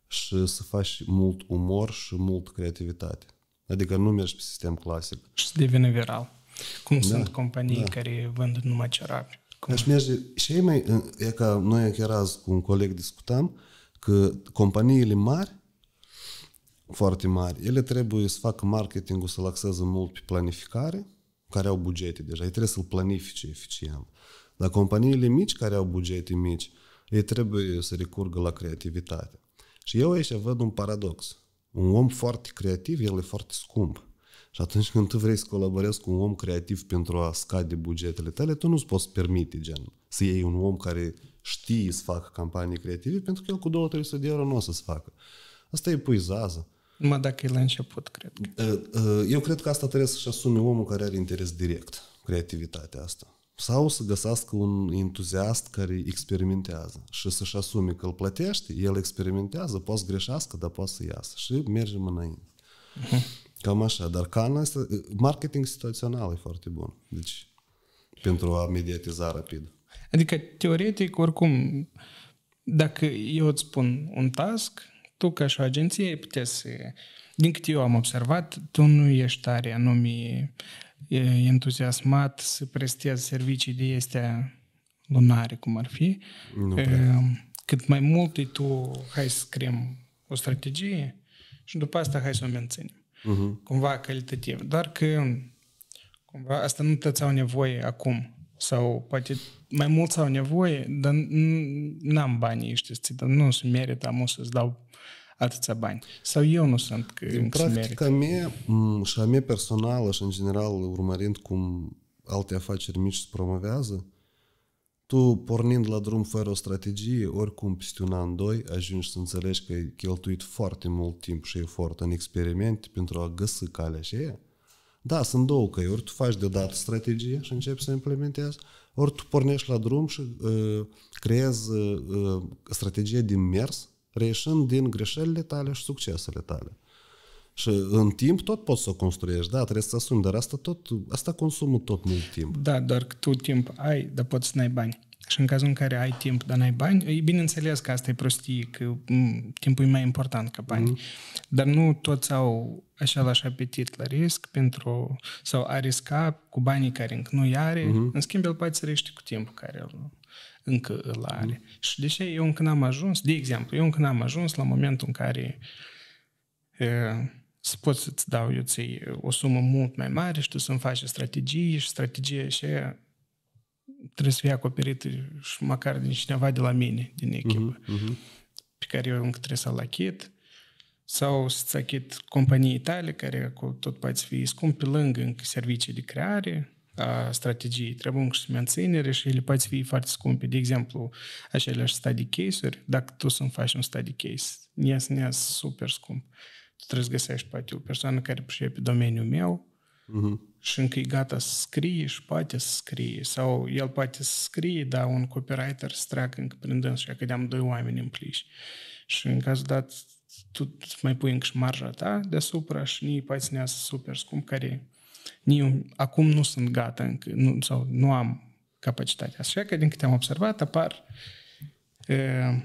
și să faci mult umor și mult creativitate. Adică nu mergi pe sistem clasic. Și să devine viral. Cum da, sunt companii da. care vând numai cerapi. Cum... Aș merge, și ei mai, e ca noi chiar azi cu un coleg discutam că companiile mari foarte mari. Ele trebuie să facă marketingul să laxeze mult pe planificare, care au bugete deja, ei trebuie să-l planifice eficient. Dar companiile mici care au bugete mici, ei trebuie să recurgă la creativitate. Și eu aici văd un paradox. Un om foarte creativ, el e foarte scump. Și atunci când tu vrei să colaborezi cu un om creativ pentru a scade bugetele tale, tu nu-ți poți permite, gen, să iei un om care știe să facă campanii creative, pentru că el cu 2-300 de euro nu o să-ți facă. Asta e puizază. Numai dacă e la început, cred că. Ă, eu cred că asta trebuie să-și asume omul care are interes direct, creativitatea asta. Sau să găsească un entuziast care experimentează și să-și asume că îl plătește, el experimentează, poate să greșească, dar poate să iasă. Și mergem înainte. Mhm. Cam așa. Dar cana este... Ă, marketing situațional e foarte bun. Deci, pentru a mediatiza rapid. Adică, teoretic, oricum, dacă eu îți spun un task, tu, ca și o agenție, ai putea să... Din câte eu am observat, tu nu ești tare anume entuziasmat să prestezi servicii de astea lunare, cum ar fi. Nu prea. Cât mai mult e tu, hai să scriem o strategie și după asta hai să o menținem. Uh-huh. Cumva calitativ. Doar că cumva asta nu te au nevoie acum sau poate mai mulți au nevoie, dar n-am banii știți, dar nu se merită, am să-ți dau atâția bani. Sau eu nu sunt că În practica mea mm, și a mea personală și în general urmărind cum alte afaceri mici se promovează, tu pornind la drum fără o strategie, oricum peste un an, doi, ajungi să înțelegi că ai cheltuit foarte mult timp și efort în experimente pentru a găsi calea aceea da, sunt două căi. Ori tu faci deodată strategie și începi să implementezi, ori tu pornești la drum și uh, creezi uh, strategie din mers, reieșind din greșelile tale și succesele tale. Și în timp tot poți să o construiești, da, trebuie să asumi, dar asta tot, asta consumă tot mult timp. Da, doar că tu timp ai, dar poți să n-ai bani. Și în cazul în care ai timp, dar n-ai bani, bineînțeles că asta e prostie, că timpul e mai important ca bani. Mm-hmm. Dar nu toți au același apetit la risc pentru, sau a risca cu banii care încă nu-i are. Mm-hmm. În schimb, el poate să rește cu timpul care îl, încă îl are. Mm-hmm. Și de ce eu încă n-am ajuns, de exemplu, eu încă n-am ajuns la momentul în care e, să pot să-ți dau eu ție o sumă mult mai mare și tu să-mi faci strategii și strategie și aia trebuie să fie acoperit și măcar din cineva de la mine, din mhm, echipă, uh-huh, uh-huh. pe care eu încă trebuie să-l achit sau să-ți achit companii tale, care tot poate fi scump pe lângă încă servicii de creare, a strategiei trebuie încă să menținere și ele poate fi foarte scumpe. De exemplu, aceleași study case-uri, dacă tu să-mi faci un study case, neas, neas, super scump. Tu trebuie să găsești poate o persoană care pricepe domeniul meu, uh-huh. și încă e gata să scrie și poate să scrie. Sau el poate să scrie, dar un copywriter să treacă încă prin dâns și că am doi oameni în pliș. Și în cazul dat, tu mai pui încă și marja ta deasupra și ne iasă super scump care ni, acum nu sunt gata încă, nu, sau nu am capacitatea. Așa că, din câte am observat, apar e, uh,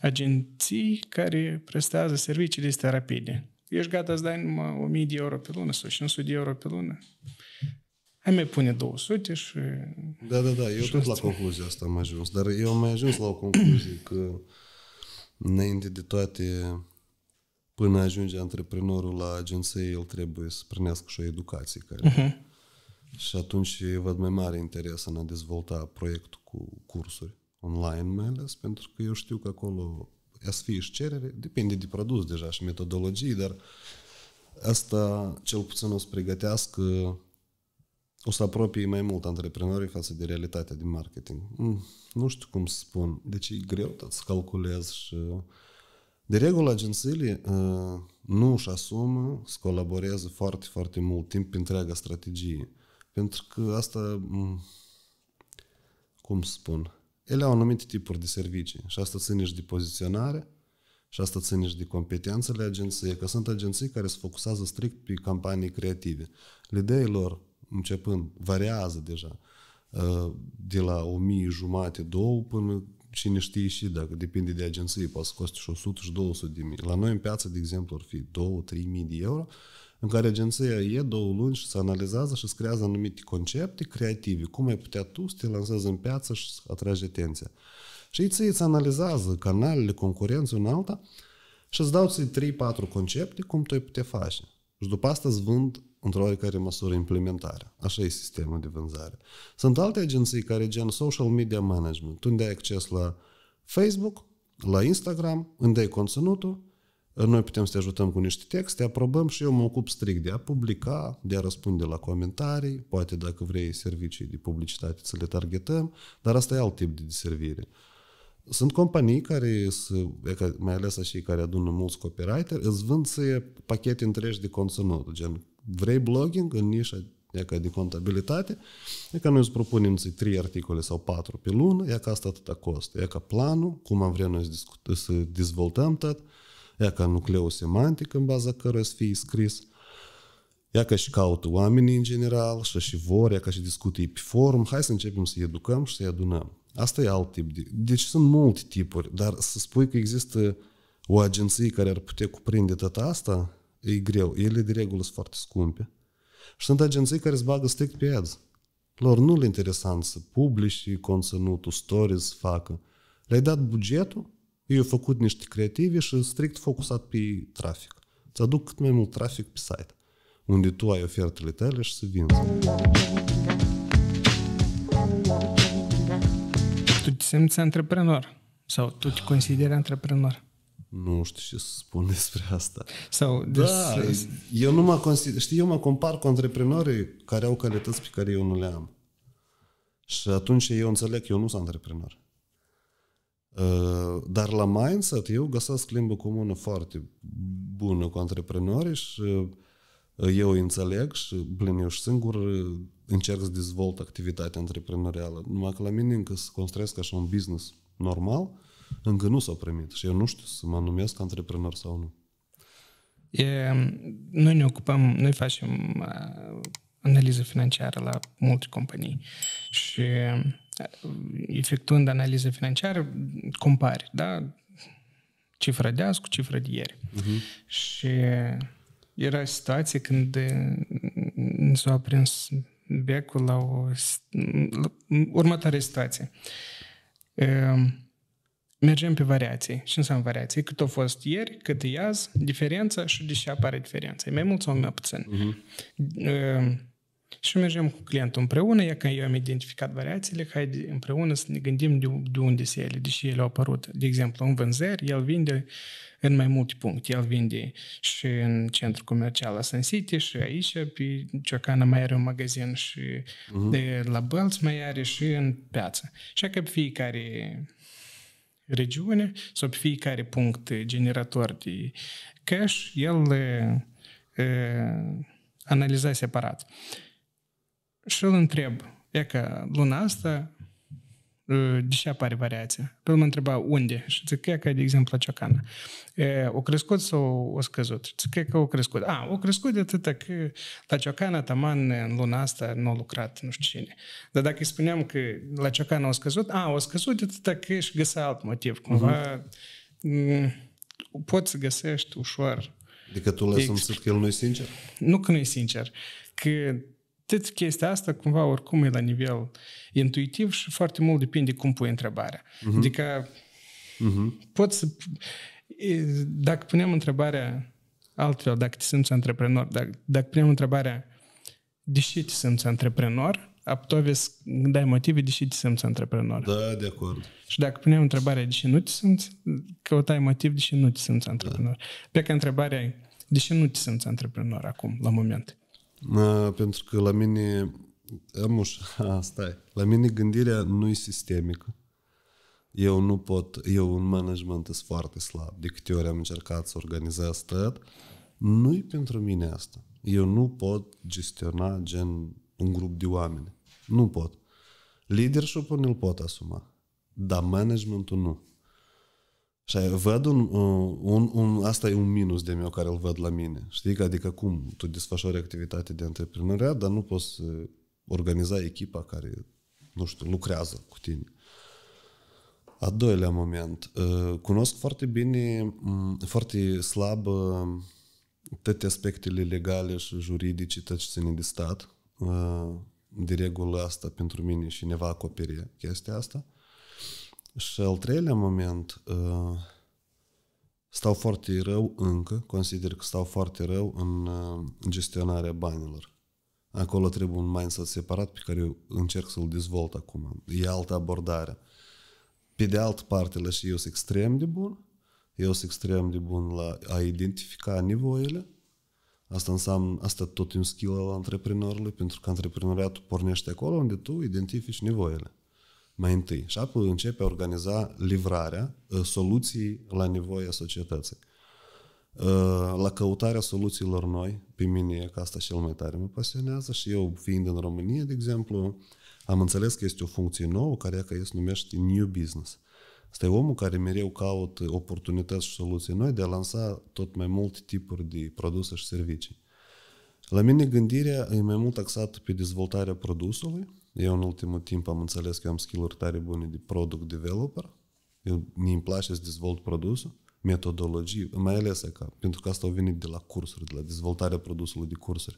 agenții care prestează servicii de rapide ești gata să dai numai 1000 de euro pe lună sau 500 de euro pe lună. Hai mai pune 200 și... Da, da, da, eu tot asta. la concluzia asta am ajuns, dar eu am mai ajuns la o concluzie că înainte de toate, până ajunge antreprenorul la agenție, el trebuie să primească și o educație. Care... Uh-huh. Și atunci văd mai mare interes în a dezvolta proiectul cu cursuri online mai ales, pentru că eu știu că acolo să fie și cerere, depinde de produs deja și metodologii, dar asta cel puțin o să pregătească, o să apropie mai mult antreprenorii față de realitatea din marketing. Mm, nu știu cum să spun, deci e greu tot să calculez și... De regulă, agențiile uh, nu își asumă să colaboreze foarte, foarte mult timp pe întreaga strategie. Pentru că asta, mm, cum să spun, ele au anumite tipuri de servicii și asta ține și de poziționare și asta ține și de competențele agenției, că sunt agenții care se focusează strict pe campanii creative. Ideile lor, începând, variază deja uh, de la 1000 jumate, 2 până cine știe și dacă depinde de agenție, poate să coste și 100 și 200 de mii. La noi în piață, de exemplu, ar fi 2-3 mii de euro în care agenția e două luni și se analizează și se creează anumite concepte creative. Cum ai putea tu să te lansezi în piață și să atragi atenția. Și ei ți analizează canalele, concurență în alta și îți dau ți 3-4 concepte cum tu ai putea face. Și după asta îți vând într-o oricare măsură implementarea. Așa e sistemul de vânzare. Sunt alte agenții care gen social media management, unde ai acces la Facebook, la Instagram, unde ai conținutul noi putem să te ajutăm cu niște texte, aprobăm și eu mă ocup strict de a publica, de a răspunde la comentarii, poate dacă vrei servicii de publicitate să le targetăm, dar asta e alt tip de servire. Sunt companii care, mai ales și care adună mulți copywriter, îți vând să pachete întregi de conținut, gen vrei blogging în nișa e ca de contabilitate, e că noi îți propunem să trei articole sau patru pe lună, e ca asta atâta costă, e ca planul, cum am vrea noi să, discut, să dezvoltăm tot, ia ca nucleu semantic în baza căruia să fie scris, ia ca și caută oamenii în general și și vor, ia ca și discută pe forum, hai să începem să educăm și să-i adunăm. Asta e alt tip de... Deci sunt multe tipuri, dar să spui că există o agenție care ar putea cuprinde tot asta, e greu. Ele de regulă sunt foarte scumpe. Și sunt agenții care îți bagă strict pe ads. Lor nu le interesant să publici conținutul, stories, să facă. Le-ai dat bugetul eu făcut niște creative și strict focusat pe trafic. Îți aduc cât mai mult trafic pe site, unde tu ai ofertele tale și să vinzi. Tu te simți antreprenor? Sau tu te consideri antreprenor? Nu știu ce să spun [laughs] despre asta. Sau da, des... eu nu mă consider, știi, eu mă compar cu antreprenorii care au calități pe care eu nu le am. Și atunci eu înțeleg că eu nu sunt antreprenor. Ă, dar la mindset eu găsesc limbă comună foarte bună cu antreprenorii și ă, eu îi înțeleg și, plin eu și singur ă, încerc să dezvolt activitatea antreprenorială. Numai că la mine încă se construiesc așa un business normal, încă nu s-a primit și eu nu știu să mă numesc antreprenor sau nu. E, noi ne ocupăm, noi facem analiză financiară la multe companii și efectuând analize financiare compari, da? Cifra de azi cu cifra de ieri. Uh-huh. Și era situație când mm, s-a aprins becul la o la mm, următoare situație. Ehm, mergem pe variații. Ce înseamnă variații? Cât a fost ieri, cât e azi, diferența și de ce apare diferența. E mai mult sau mai puțin. Uh-huh. Și mergem cu clientul împreună, e că eu am identificat variațiile, hai de, împreună să ne gândim de, de unde se ele, deși ele au apărut. De exemplu, în vânzări, el vinde în mai multe puncte. El vinde și în centru comercial la Sun City și aici, pe Ciocana mai are un magazin și uh-huh. de la Bălți mai are și în piață. Și că fiecare regiune sau pe fiecare punct generator de cash, el e, analiza separat. Uh, și îl întreb, e că luna asta de ce apare variația? Pe el mă întreba unde și zic e că, de exemplu, la ciocană. E, o crescut sau o scăzut? Zic e că o crescut. A, o crescut de atâta că la ciocană, taman, în luna asta nu a lucrat nu știu cine. Dar dacă îi spuneam că la ciocană o scăzut, a, o scăzut de atâta că își găsa alt motiv. Cumva uh-huh. M- poți să găsești ușor. Adică tu lăsăm să că el nu e sincer? Nu că nu e sincer. Că tot chestia asta cumva oricum e la nivel intuitiv și foarte mult depinde cum pui întrebarea. Uh-huh. Adică uh-huh. poți să... Dacă punem întrebarea altfel, dacă te simți antreprenor, dacă, dacă punem întrebarea de ce te simți antreprenor, apoi dai motive de ce te simți antreprenor. Da, de acord. Și dacă punem întrebarea de ce nu te simți, căutai motiv de ce nu te simți da. antreprenor. Da. Pe că întrebarea e de ce nu te simți antreprenor acum, la moment? Pentru că la mine, amuș, [laughs] a, stai, la mine gândirea nu e sistemică. Eu nu pot, eu un management sunt foarte slab. De câte ori am încercat să organizez tot, nu e pentru mine asta. Eu nu pot gestiona gen un grup de oameni. Nu pot. Leadership-ul îl pot asuma, dar managementul nu. Și văd un, uh, un, un, asta e un minus de meu care îl văd la mine. Știi? că Adică cum tu desfășori activitate de antreprenoriat, dar nu poți să uh, organiza echipa care, nu știu, lucrează cu tine. A doilea moment. Uh, cunosc foarte bine, mm, foarte slab toate aspectele legale și juridice, tot ce ține de stat. De regulă asta pentru mine și ne va acoperi chestia asta. Și al treilea moment, uh, stau foarte rău încă, consider că stau foarte rău în uh, gestionarea banilor. Acolo trebuie un mindset separat pe care eu încerc să-l dezvolt acum. E altă abordare. Pe de altă parte, și eu sunt extrem de bun. Eu sunt extrem de bun la a identifica nevoile. Asta înseamnă, asta tot e un skill al antreprenorului, pentru că antreprenoriatul pornește acolo unde tu identifici nevoile mai întâi și apoi începe a organiza livrarea uh, soluției la nevoia societății. Uh, la căutarea soluțiilor noi, pe mine, că asta cel mai tare mă pasionează și eu, fiind în România, de exemplu, am înțeles că este o funcție nouă care că se numește New Business. Este omul care mereu caută oportunități și soluții noi de a lansa tot mai multe tipuri de produse și servicii. La mine gândirea e mai mult axată pe dezvoltarea produsului eu în ultimul timp am înțeles că am skill tare bune de product developer. Eu, mi îmi place să dezvolt produsul, metodologii, mai ales că, pentru că asta a venit de la cursuri, de la dezvoltarea produsului de cursuri.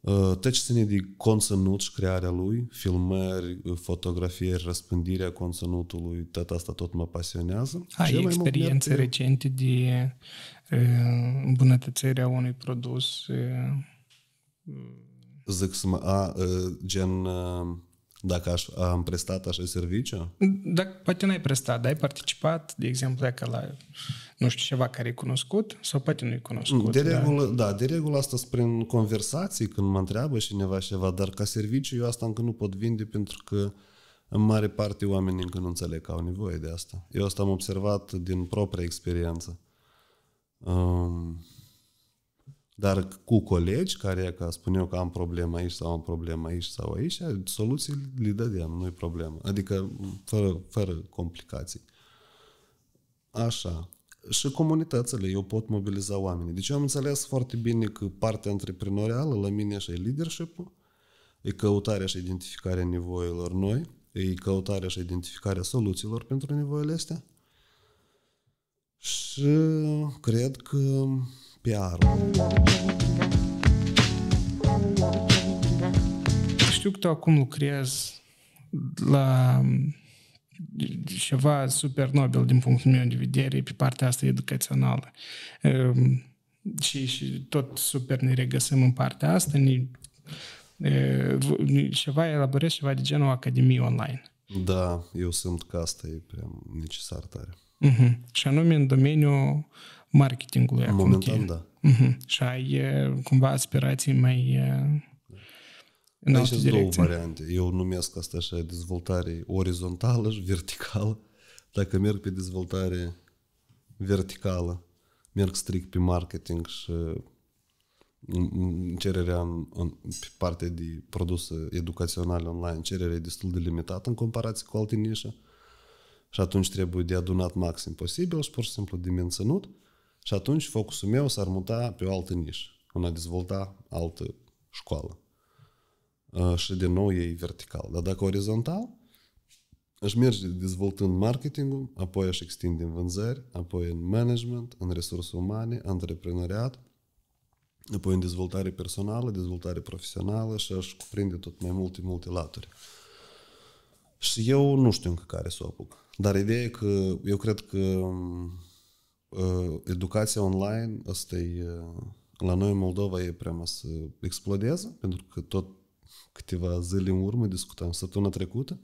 Tot uh, deci ține de conținut și crearea lui, filmări, fotografie, răspândirea conținutului, tot asta tot mă pasionează. Ai Ce experiențe recente de uh, îmbunătățirea unui produs uh, zic să mă, a, gen, dacă aș, am prestat așa serviciu? Dacă poate n-ai prestat, dar ai participat, de exemplu, dacă la, nu știu, ceva care e cunoscut sau poate nu e cunoscut. De da. regulă, da. da, de regulă asta prin conversații când mă întreabă cineva ceva, dar ca serviciu eu asta încă nu pot vinde pentru că în mare parte oamenii încă nu înțeleg că au nevoie de asta. Eu asta am observat din propria experiență. Um, dar cu colegi care, ca spun eu că am problemă aici sau am problemă aici sau aici, soluții le dădeam, nu-i problemă. Adică fără, fără complicații. Așa. Și comunitățile, eu pot mobiliza oamenii. Deci eu am înțeles foarte bine că partea antreprenorială la mine așa e leadership e căutarea și identificarea nevoilor noi, e căutarea și identificarea soluțiilor pentru nevoile astea. Și cred că PR. Știu că tu acum lucrezi la um, ceva super nobil din punctul meu de vedere pe partea asta educațională. Um, și, și tot super ne regăsim în partea asta, ne, ceva elaborez ceva de genul Academie Online. Da, eu sunt că asta e prea necesar tare. Uh-huh. Și anume în domeniul marketingului acum. Momentan, da. Uh-huh. Și ai cumva aspirații mai în Aici sunt două variante. Eu numesc asta așa dezvoltare orizontală și verticală. Dacă merg pe dezvoltare verticală, merg strict pe marketing și cererea în, în, pe partea de produse educaționale online, cererea e destul de limitată în comparație cu alte nișe și atunci trebuie de adunat maxim posibil și pur și simplu de menținut. Uh, și atunci focusul meu s-ar muta pe o altă nișă, în a dezvolta altă școală. Și din nou e vertical. Dar dacă orizontal, aș merge dezvoltând marketingul, apoi aș extinde în vânzări, apoi în management, în resurse umane, antreprenoriat, apoi în dezvoltare personală, dezvoltare profesională și aș cuprinde tot mai multe, multe laturi. Și eu nu știu încă care să o apuc. Dar ideea e că eu cred că Э, educația online, asta e, la noi în Moldova e prea să explodeze, pentru că tot câteva zile în urmă discutam, săptămâna trecută,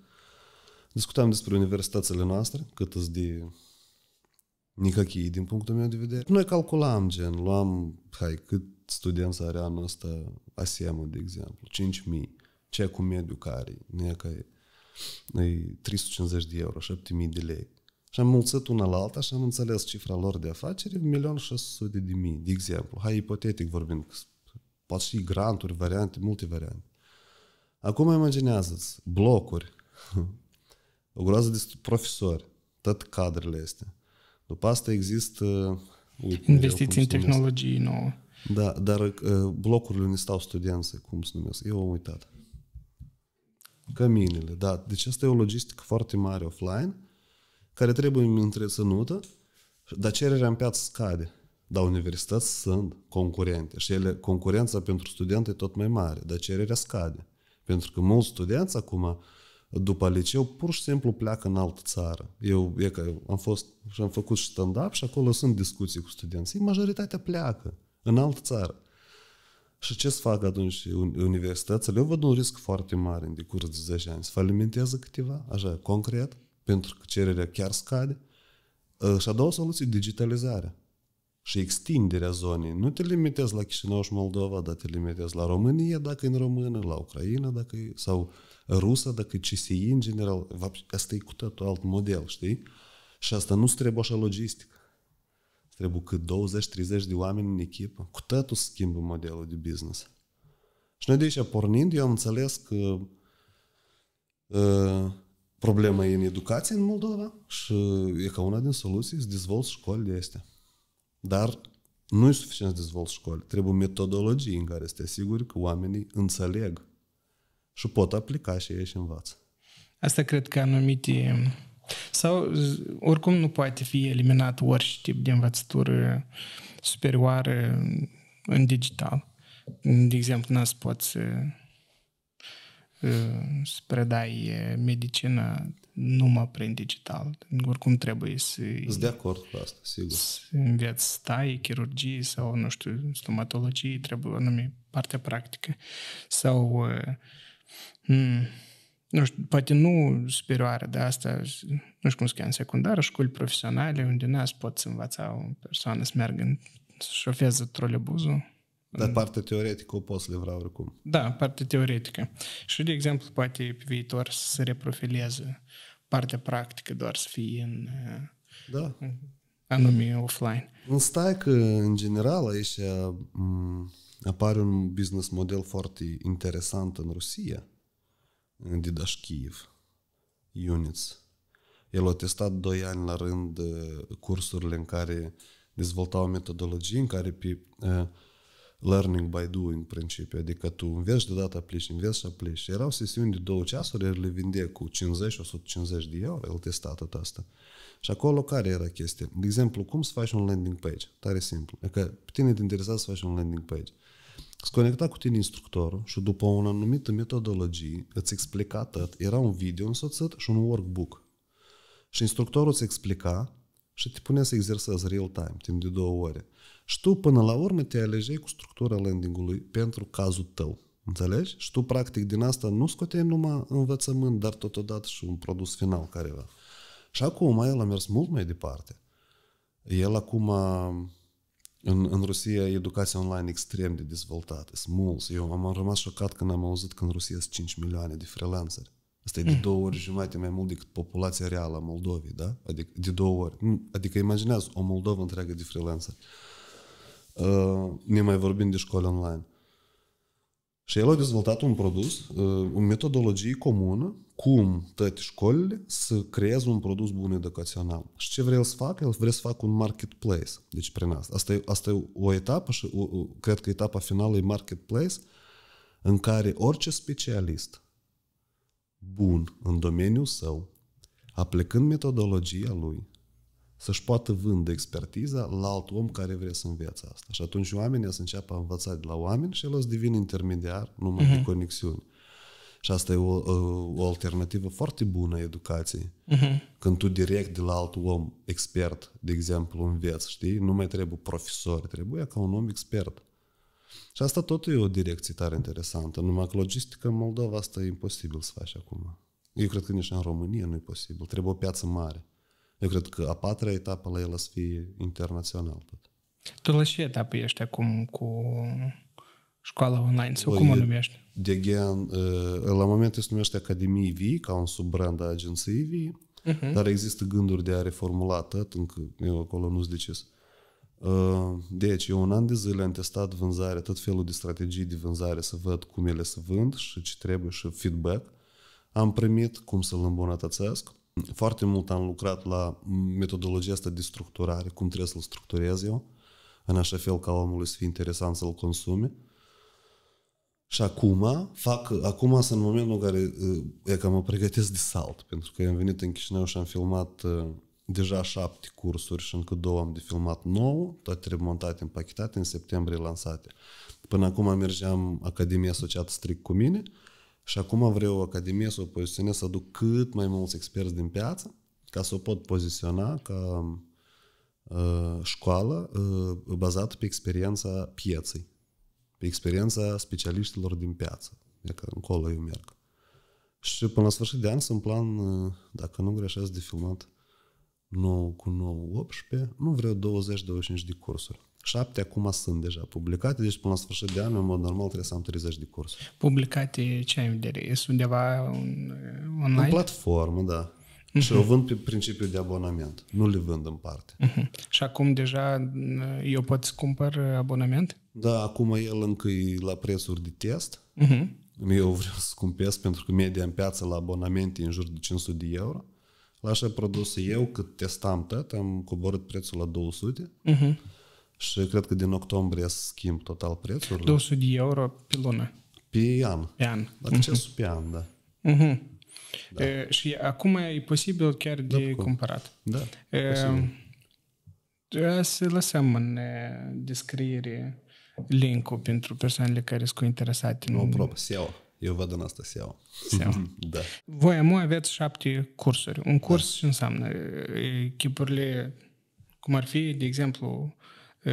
discutam despre universitățile noastre, cât îți de nicachii din punctul meu de vedere. Noi calculam, gen, luam, hai, cât studenți are anul ăsta ASEM, de exemplu, 5.000, ce cu mediu care, e ca e 350 de euro, 7.000 de lei. Și am mulțit una la alta și am înțeles cifra lor de afaceri, 1.600.000, de de exemplu. Hai, ipotetic vorbind, poate și granturi, variante, multe variante. Acum imaginează-ți blocuri, [laughs] o groază de profesori, tot cadrele este. După asta există... Uite, Investiții în tehnologii nouă. Da, dar uh, blocurile unde stau studenții, cum se numesc, eu am uitat. Căminile, da. Deci asta e o logistică foarte mare offline, care trebuie întreținută, dar cererea în piață scade. Dar universități sunt concurente și ele, concurența pentru studenți e tot mai mare, dar cererea scade. Pentru că mulți studenți acum, după liceu, pur și simplu pleacă în altă țară. Eu e că am fost și am făcut și stand-up și acolo sunt discuții cu studenții. Majoritatea pleacă în altă țară. Și ce să fac atunci universitățile? Eu văd un risc foarte mare în decurs de 10 ani. Să falimentează câteva, așa, concret, pentru că cererea chiar scade. Uh, și a doua soluție, digitalizarea și extinderea zonei. Nu te limitezi la Chișinău și Moldova, dar te limitezi la România dacă e în română, la Ucraina dacă e, sau rusă dacă e CSI în general. Asta e cu totul alt model, știi? Și asta nu trebuie așa logistic. Trebuie cât 20-30 de oameni în echipă. Cu totul schimbă modelul de business. Și noi de aici pornind, eu am înțeles că uh, problemă e în educație în Moldova și e ca una din soluții să dezvolți școli de astea. Dar nu e suficient să dezvolți școli. Trebuie metodologii în care să te asiguri că oamenii înțeleg și pot aplica și ei și învață. Asta cred că anumite... Sau oricum nu poate fi eliminat orice tip de învățătură superioară în digital. De exemplu, n-ați poți spre da, medicină numai prin digital. Oricum trebuie să... Sunt de acord cu asta, sigur. Să înveți stai, chirurgie sau, nu știu, stomatologie, trebuie anume partea practică. Sau, uh, m- nu știu, poate nu superioară, dar asta, nu știu cum se în secundară, școli profesionale, unde n-ați pot să învăța o persoană să meargă în, să șofeze trolebuzul dar mm. partea teoretică o poți livra oricum. Da, partea teoretică. Și, de exemplu, poate pe viitor să se reprofileze partea practică doar să fie în... Da. Uh, anume offline. În stai că, în general, aici apare un business model foarte interesant în Rusia, în Didaș Kiev, Units. El a testat doi ani la rând uh, cursurile în care dezvoltau metodologii în care pe uh, learning by doing principiu, adică tu înveți data aplici, înveți să aplici. erau sesiuni de două ceasuri, el le vinde cu 50-150 de euro, el testa tot asta. Și acolo care era chestia? De exemplu, cum să faci un landing page? Tare simplu. Dacă pe tine te interesa să faci un landing page, Să conecta cu tine instructorul și după o anumită metodologie îți explica tot, era un video însoțit și un workbook. Și instructorul îți explica și te punea să exersezi real time, timp de două ore. Și tu, până la urmă, te alegei cu structura landingului pentru cazul tău. Înțelegi? Și tu, practic, din asta nu scoteai numai învățământ, dar totodată și un produs final careva. Și acum el a mers mult mai departe. El acum, în, în Rusia, educația online extrem de dezvoltată. Sunt mulți. Eu am rămas șocat când am auzit că în Rusia sunt 5 milioane de freelanceri. Asta e de mm. două ori jumate mai mult decât populația reală a Moldovei, da? Adică de două ori. Adică imaginează o Moldovă întreagă de freelanceri. Uh, Uh, ne mai vorbim de școli online. Și el a dezvoltat un produs, o uh, metodologie comună, cum toate școlile să creeze un produs bun educațional. Și ce vrea să facă? El vrea să facă un marketplace. Deci, prin asta. Asta e, asta e o etapă și o, cred că etapa finală e marketplace, în care orice specialist bun în domeniul său, aplicând metodologia lui, să-și poată vânde expertiza la alt om care vrea să învețe asta. Și atunci oamenii să înceapă a învăța de la oameni și el o să devină intermediar numai uh-huh. de mhm. conexiuni. Și asta e o, o, o alternativă foarte bună a educației. Uh-huh. Când tu direct de la alt om expert, de exemplu, înveți, știi? Nu mai trebuie profesor, trebuie ca un om expert. Și asta tot e o direcție tare interesantă. Numai că logistica în Moldova asta e imposibil să faci acum. Eu cred că nici în România nu e posibil. Trebuie o piață mare. Eu cred că a patra etapă la el o să fie internațional tot. Tu la ce etapă ești acum cu școala online sau o, păi cum o numești? Degen, uh, la moment se numește Academie V, ca un subbrand a agenției V, uh-huh. Mhm. dar există gânduri de a reformula atât, încă eu acolo nu-s decis. Uh, deci, eu un an de zile am testat vânzare, tot felul de strategii de vânzare, să văd cum ele se vând și ce trebuie și feedback. Am primit cum să-l îmbunătățesc foarte mult am lucrat la metodologia asta de structurare, cum trebuie să-l structurez eu, în așa fel ca omului să fie interesant să-l consume. Și acum, fac, acum sunt în momentul în care uh, e că mă pregătesc de salt, pentru că am venit în Chișinău și am filmat uh, deja șapte cursuri și încă două am de filmat nouă, toate montate, împachetate, în septembrie lansate. Până acum mergeam Academia Asociată strict cu mine, și acum vreau o academie să o poziționez, să aduc cât mai mulți experți din piață, ca să o pot poziționa ca uh, școală uh, bazată pe experiența pieței, pe experiența specialiștilor din piață. Dacă încolo eu merg. Și până la sfârșit de an sunt plan, uh, dacă nu greșesc, de filmat 9 cu 9, 18, nu vreau 20-25 de cursuri. Șapte acum sunt deja publicate, deci până la sfârșit de an, în mod normal, trebuie să am 30 de cursuri. Publicate ce ai în vedere? Sunt undeva un, uh, online? În platformă, da. Uh-huh. Și o vând pe principiul de abonament. Nu le vând în parte. Uh-huh. Și acum deja uh, eu pot să cumpăr uh, abonament? Da, acum el încă e la prețuri de test. Uh-huh. Eu vreau să scumpesc pentru că media în piață la abonamente e în jur de 500 de euro. La așa produse eu, cât testam tot, am coborât prețul la 200. Uh-huh și cred că din octombrie schimb total prețurile. 200 de euro pe lună. Pe an. Pe an. Dacă uh-huh. pe an, da. Uh-huh. da. E, și acum e posibil chiar da, de da, cumpărat. Da, e, posibil. Să lăsăm în descriere link-ul pentru persoanele care sunt interesate. Nu, în... apropo, SEO. Eu văd în asta SEO. SEO. [laughs] da. Voi amu aveți șapte cursuri. Un curs da. ce înseamnă? Chipurile, cum ar fi, de exemplu, Uh,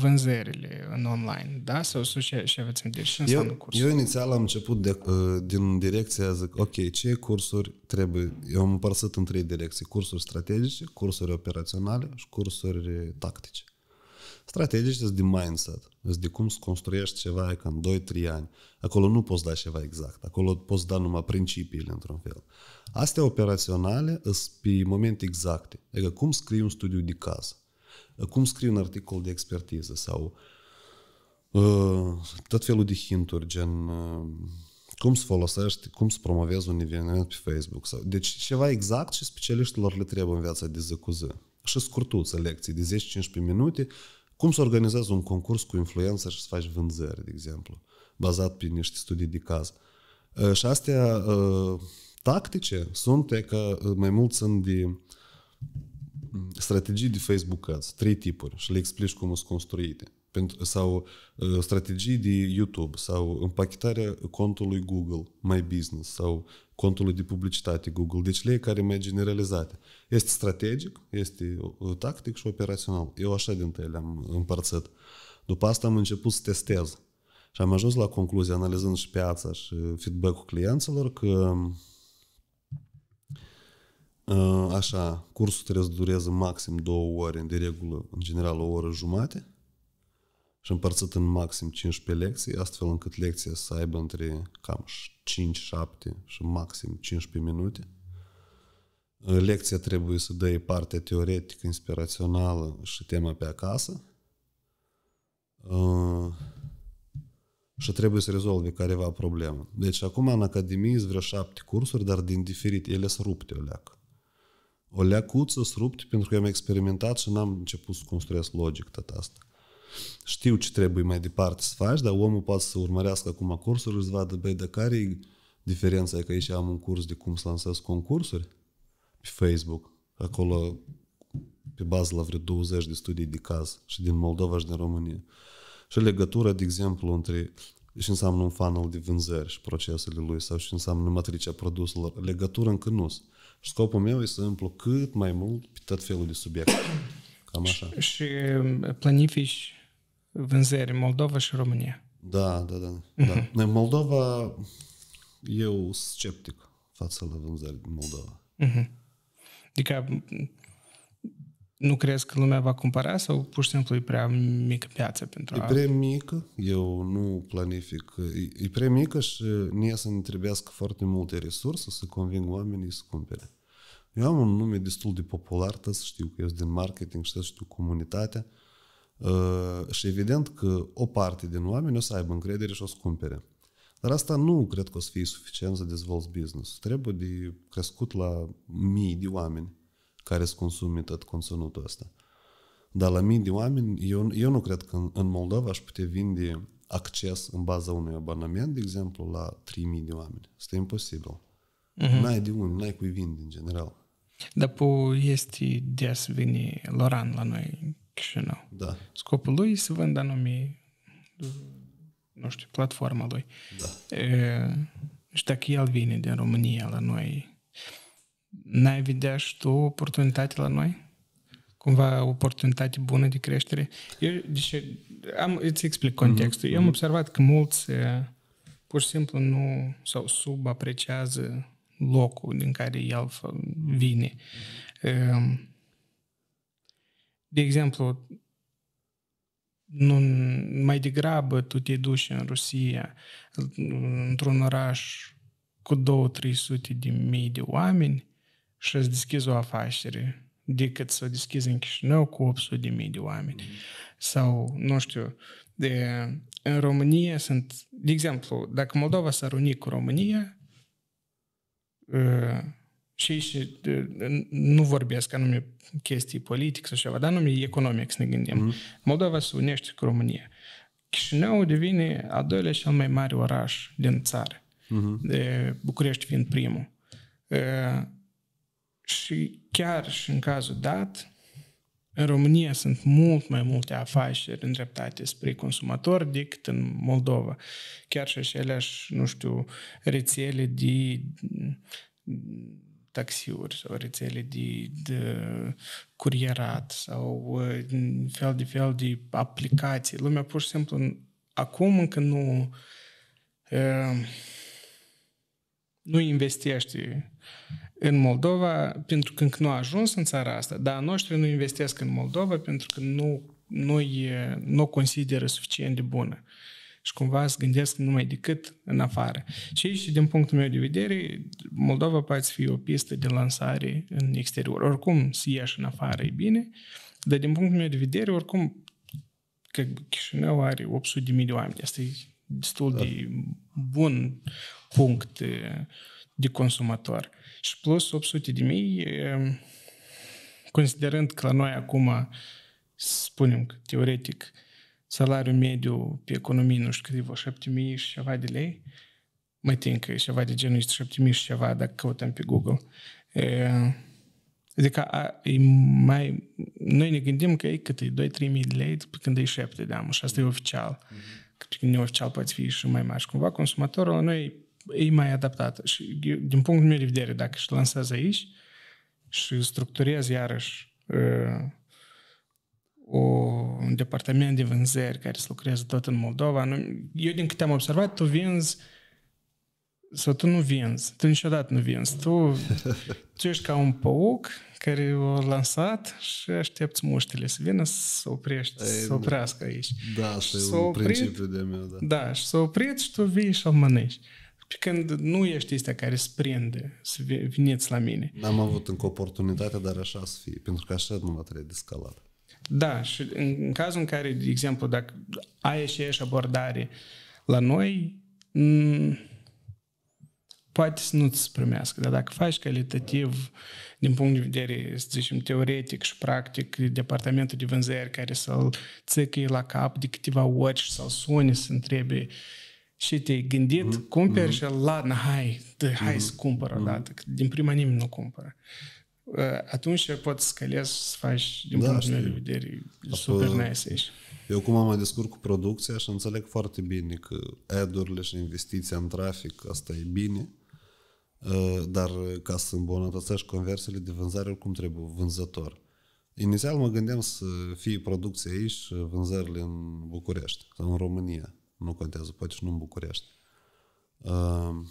vânzările în online, da? Sau, și, ce, ce aveți în și înseamnă eu, Eu inițial am început de, uh, din direcția, zic, ok, ce cursuri trebuie? Eu am împărțit în trei direcții, cursuri strategice, cursuri operaționale și cursuri tactice. Strategice sunt de mindset, sunt de cum să construiești ceva ca în 2-3 ani. Acolo nu poți da ceva exact, acolo poți da numai principiile într-un fel. Astea operaționale sunt pe momente exacte, adică cum scrii un studiu de caz, cum scrii un articol de expertiză sau uh, tot felul de hinturi, gen uh, cum să folosești, cum să promovezi un eveniment pe Facebook. Sau, deci ceva exact și specialiștilor le trebuie în viața de zi cu zi. Și scurtuță lecții de 10-15 minute, cum să organizezi un concurs cu influență și să faci vânzări, de exemplu, bazat pe niște studii de caz. Uh, și astea uh, tactice sunt că uh, mai mult sunt de strategii de Facebook Ads, trei tipuri și le explici cum sunt construite. Pentru, sau uh, strategii de YouTube, sau împachetarea contului Google, My Business, sau contului de publicitate Google. Deci le care mai generalizate. Este strategic, este tactic și operațional. Eu așa tăi ele am împărțit. După asta am început să testez. Și am ajuns la concluzie analizând și piața și feedback-ul clienților, că Ă, așa, cursul trebuie să dureze maxim două ore, de regulă, în general, o oră jumate și împărțit în maxim 15 lecții, astfel încât lecția să aibă între cam 5-7 și maxim 15 minute. Ă, lecția trebuie să dă partea teoretică, inspirațională și tema pe acasă. Ă, și trebuie să rezolve careva problemă. Deci acum în Academie sunt vreo șapte cursuri, dar din diferit, ele sunt rupte o leacă o leacuță să rupt pentru că am experimentat și n-am început să construiesc logic tot asta. Știu ce trebuie mai departe să faci, dar omul poate să urmărească acum cursuri și să vadă, băi, de care e diferența e că aici am un curs de cum să lansez concursuri pe Facebook, acolo pe bază la vreo 20 de studii de caz și din Moldova și din România. Și legătura, de exemplu, între și înseamnă un funnel de vânzări și procesele lui sau ce înseamnă matricea produselor, legătură încă nu Și scopul meu e să împlu cât mai mult pe tot felul de subiecte. Cam așa. Și, și planifici vânzări în Moldova și România. Da, da, da. Mhm. da. În Moldova eu sceptic față la vânzări din Moldova. Mhm. Adică nu crezi că lumea va cumpăra sau pur și simplu e prea mică piață pentru E prea mică, eu nu planific. E, e prea mică și ne să ne trebuiască foarte multe resurse să conving oamenii să cumpere. Eu am un nume destul de popular, să știu că eu sunt din marketing și să știu comunitatea. Uh, și evident că o parte din oameni o să aibă încredere și o să cumpere. Dar asta nu cred că o să fie suficient să dezvolți business. Trebuie de crescut la mii de oameni care îți consumi tot conținutul ăsta. Dar la mii de oameni, eu, eu nu cred că în, în Moldova aș putea vinde acces în baza unui abonament, de exemplu, la 3.000 de oameni. Este imposibil. Uh-huh. N-ai de unde, n-ai cui vin, în general. Dar pu este des vine Loran la noi nu? Da. Scopul lui este să vând anume, nu știu, platforma lui. Da. E, și dacă el vine din România la noi, n-ai vedea și tu oportunitate la noi? Cumva oportunitate bună de creștere? Eu, deci, am, îți explic mhm, contextul. Mm-hmm. Eu am mhm. observat că mulți eh, pur și simplu nu sau subapreciază locul din care el vine. Ehm, de exemplu, nu, mai degrabă tu te duci în Rusia, într-un oraș cu 2-300 de mii de oameni, și îți deschizi o afacere decât să deschizi în Chișinău cu 800 de mii de oameni. Mm-hmm. Sau, nu știu, de, în România sunt, de exemplu, dacă Moldova s-ar uni cu România, uh, și de, uh, nu vorbesc anume chestii politice sau ceva, dar anume economic să ne gândim. Mm-hmm. Moldova se unește cu România. Chișinău devine a doilea cel mai mare oraș din țară, mm-hmm. de București fiind primul. Uh, și chiar și în cazul dat, în România sunt mult mai multe afaceri îndreptate spre consumator decât în Moldova. Chiar și aceleași, nu știu, rețele de taxiuri sau rețele de, de curierat sau uh, fel de fel de aplicații. Lumea pur și simplu acum încă nu uh, nu investește în Moldova, pentru că încă nu a ajuns în țara asta, dar noștri nu investesc în Moldova pentru că nu, nu, e, nu consideră suficient de bună. Și cumva se gândesc numai decât în afară. Și aici, din punctul meu de vedere, Moldova poate fi o pistă de lansare în exterior. Oricum, să ieși în afară e bine, dar din punctul meu de vedere, oricum, că Chișinău are 800 de mii de oameni. Asta e destul da. de bun punct de consumator. Și plus 800 de mii, ehm, considerând că la noi acum, spunem că teoretic, salariul mediu pe economie, nu știu cât e, 7 mii și ceva de lei, mai tin că e ceva de genul, este 7 mii și ceva dacă căutăm pe Google. E, ehm, adică a, e mai, noi ne gândim că e cât e, 2-3 mii de lei, după când e 7 de ani, și asta e oficial. Mm-hmm. Că neoficial poate fi și mai mare. Și cumva consumatorul la noi e mai adaptată. Și din punctul meu de vedere, dacă își lansez aici și structurez iarăși uh, o, un departament de vânzări care se lucrează tot în Moldova, nu, eu din câte am observat, tu vinzi sau tu nu vinzi, tu niciodată nu vinzi, tu, [laughs] tu ești ca un păuc care o lansat și aștepți muștile să vină să oprești, Ei, să da. oprească aici. Da, asta e un oprit, principiu de meu, da. Da, și să oprit și tu vii și îl mănânci. Și când nu ești este care îți prinde să veniți la mine. N-am avut încă oportunitate, dar așa să fie, pentru că așa nu mă trebuie de scalat. Da, și în cazul în care, de exemplu, dacă ai și ești abordare la noi, m- mm, poate să nu-ți primească, dar dacă faci calitativ, din punct de vedere, să zicem, teoretic și practic, departamentul de vânzări care să-l țăcăie la cap de câteva ori și să-l sune, să întrebe și te-ai gândit, mm-hmm. cumperi mm-hmm. și la, na, hai, dă, hai mm-hmm. să cumpăr o mhm. dată, că din prima nimeni nu cumpără. Ă, atunci poți să calezi să faci, din da, punctul meu de vedere, super nice aici. Eu cum am mai descurc cu producția și înțeleg foarte bine că ad-urile și investiția în trafic, asta e bine, ă, dar ca să îmbunătățești conversiile de vânzare, oricum trebuie vânzător. Inițial mă gândeam să fie producția aici și vânzările în București sau în România. Nu contează, poate și nu în București. Ehm,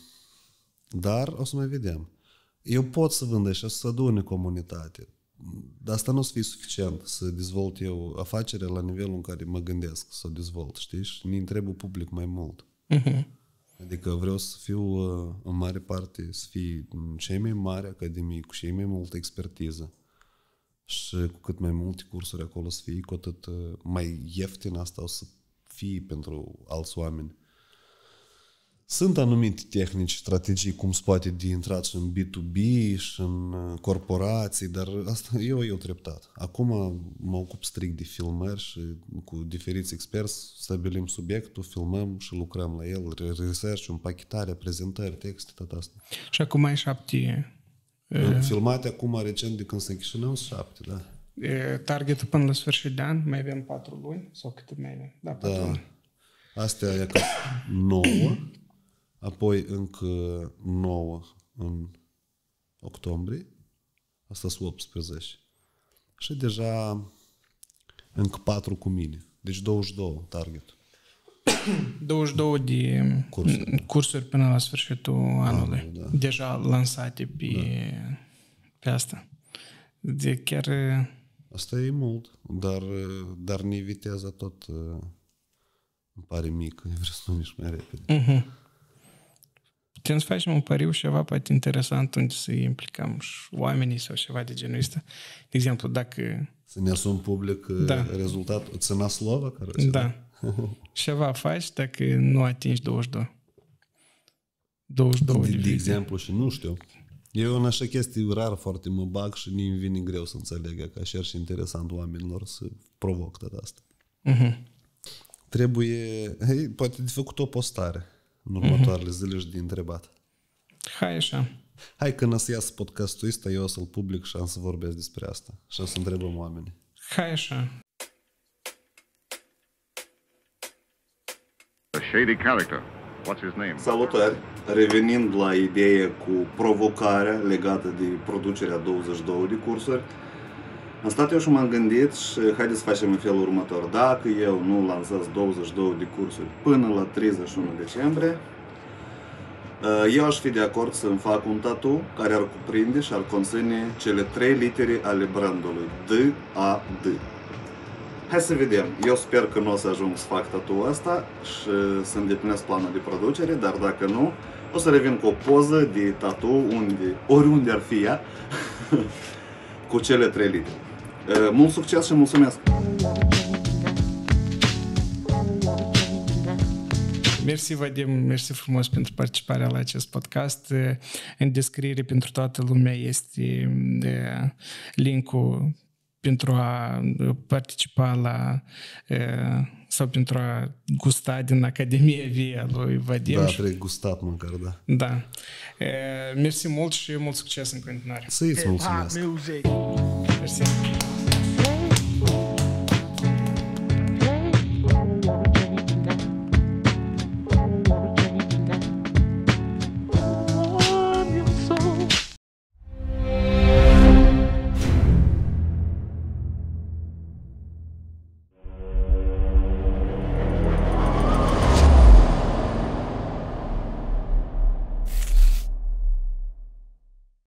dar o să mai vedem. Eu pot să vând și să adune comunitate. Dar asta nu o să fie suficient să dezvolt eu afacerea la nivelul în care mă gândesc să o dezvolt, știi? Și ne întrebă public mai mult. Uh-huh. Adică vreau să fiu uh, în mare parte, să fii cei mai mari academii, cu cei mai multă expertiză și cu cât mai multe cursuri acolo să fie, cu atât uh, mai ieftin asta o să fii pentru alți oameni. Sunt anumite tehnici, strategii, cum se poate de intrat și în B2B și în corporații, dar asta eu eu treptat. Acum mă ocup strict de filmări și cu diferiți experți stabilim subiectul, filmăm și lucrăm la el, research, pachetare, prezentări, texte, tot asta. Și acum ai șapte... Uh, filmate acum recent de când se închișinau șapte, da targetul până la sfârșit de an, mai avem patru luni sau câte mai avem? Da, da. Astea e ca nouă, apoi încă nouă în octombrie, asta sunt 18. Și deja încă patru cu mine. Deci 22 target. 22 [coughs] de cursuri, cursuri până la sfârșitul ah, anului. Anul, da, da. Deja lansate pe, da. pe asta. De deci chiar Asta e mult, dar, dar ne viteza tot îmi pare nu vreau să nu mai repede. Uh-huh. Putem să facem un pariu ceva poate interesant unde să implicăm și oamenii sau ceva de genul ăsta. De exemplu, dacă... Să ne asum public uh, da. rezultatul, țina slova care Da. [laughs] ceva faci dacă nu atingi 22. 22 de, de, de exemplu și nu știu. Eu în așa chestii rar foarte mă bag și nu vine greu să înțeleg că așa și interesant oamenilor să provoc tot asta. Uh-huh. Trebuie, hei, poate de făcut o postare în mhm. următoarele uh-huh. zile și de întrebat. Hai așa. Hai că să iasă podcastul ăsta, eu o să-l public și am să vorbesc despre asta și o să întrebăm oamenii. Hai așa. A shady character. What's his name? Salutări! Revenind la ideea cu provocarea legată de producerea 22 de cursuri, am stat eu și m-am gândit și haideți să facem în felul următor. Dacă eu nu lansez 22 de cursuri până la 31 decembrie, uh, eu aș fi de acord să îmi fac un tatu care ar cuprinde și ar conține cele trei litere ale brandului D-A-D. d a d Hai să vedem. Eu sper că nu o să ajung să fac tatuul ăsta și să îndeplinesc planul de producere, dar dacă nu, o să revin cu o poză de tatu unde, oriunde ar fi ea, [laughs] cu cele trei litere. Mult succes și mulțumesc! Mersi, Vadim, mersi frumos pentru participarea la acest podcast. În descriere pentru toată lumea este linkul pentru a uh, participa la uh, sau pentru a gusta din Academia Via lui Vadim. Da, trebuie gustat măcar, da. Da. Mersi mult și mult succes în continuare. Să-i mulțumesc. Mersi.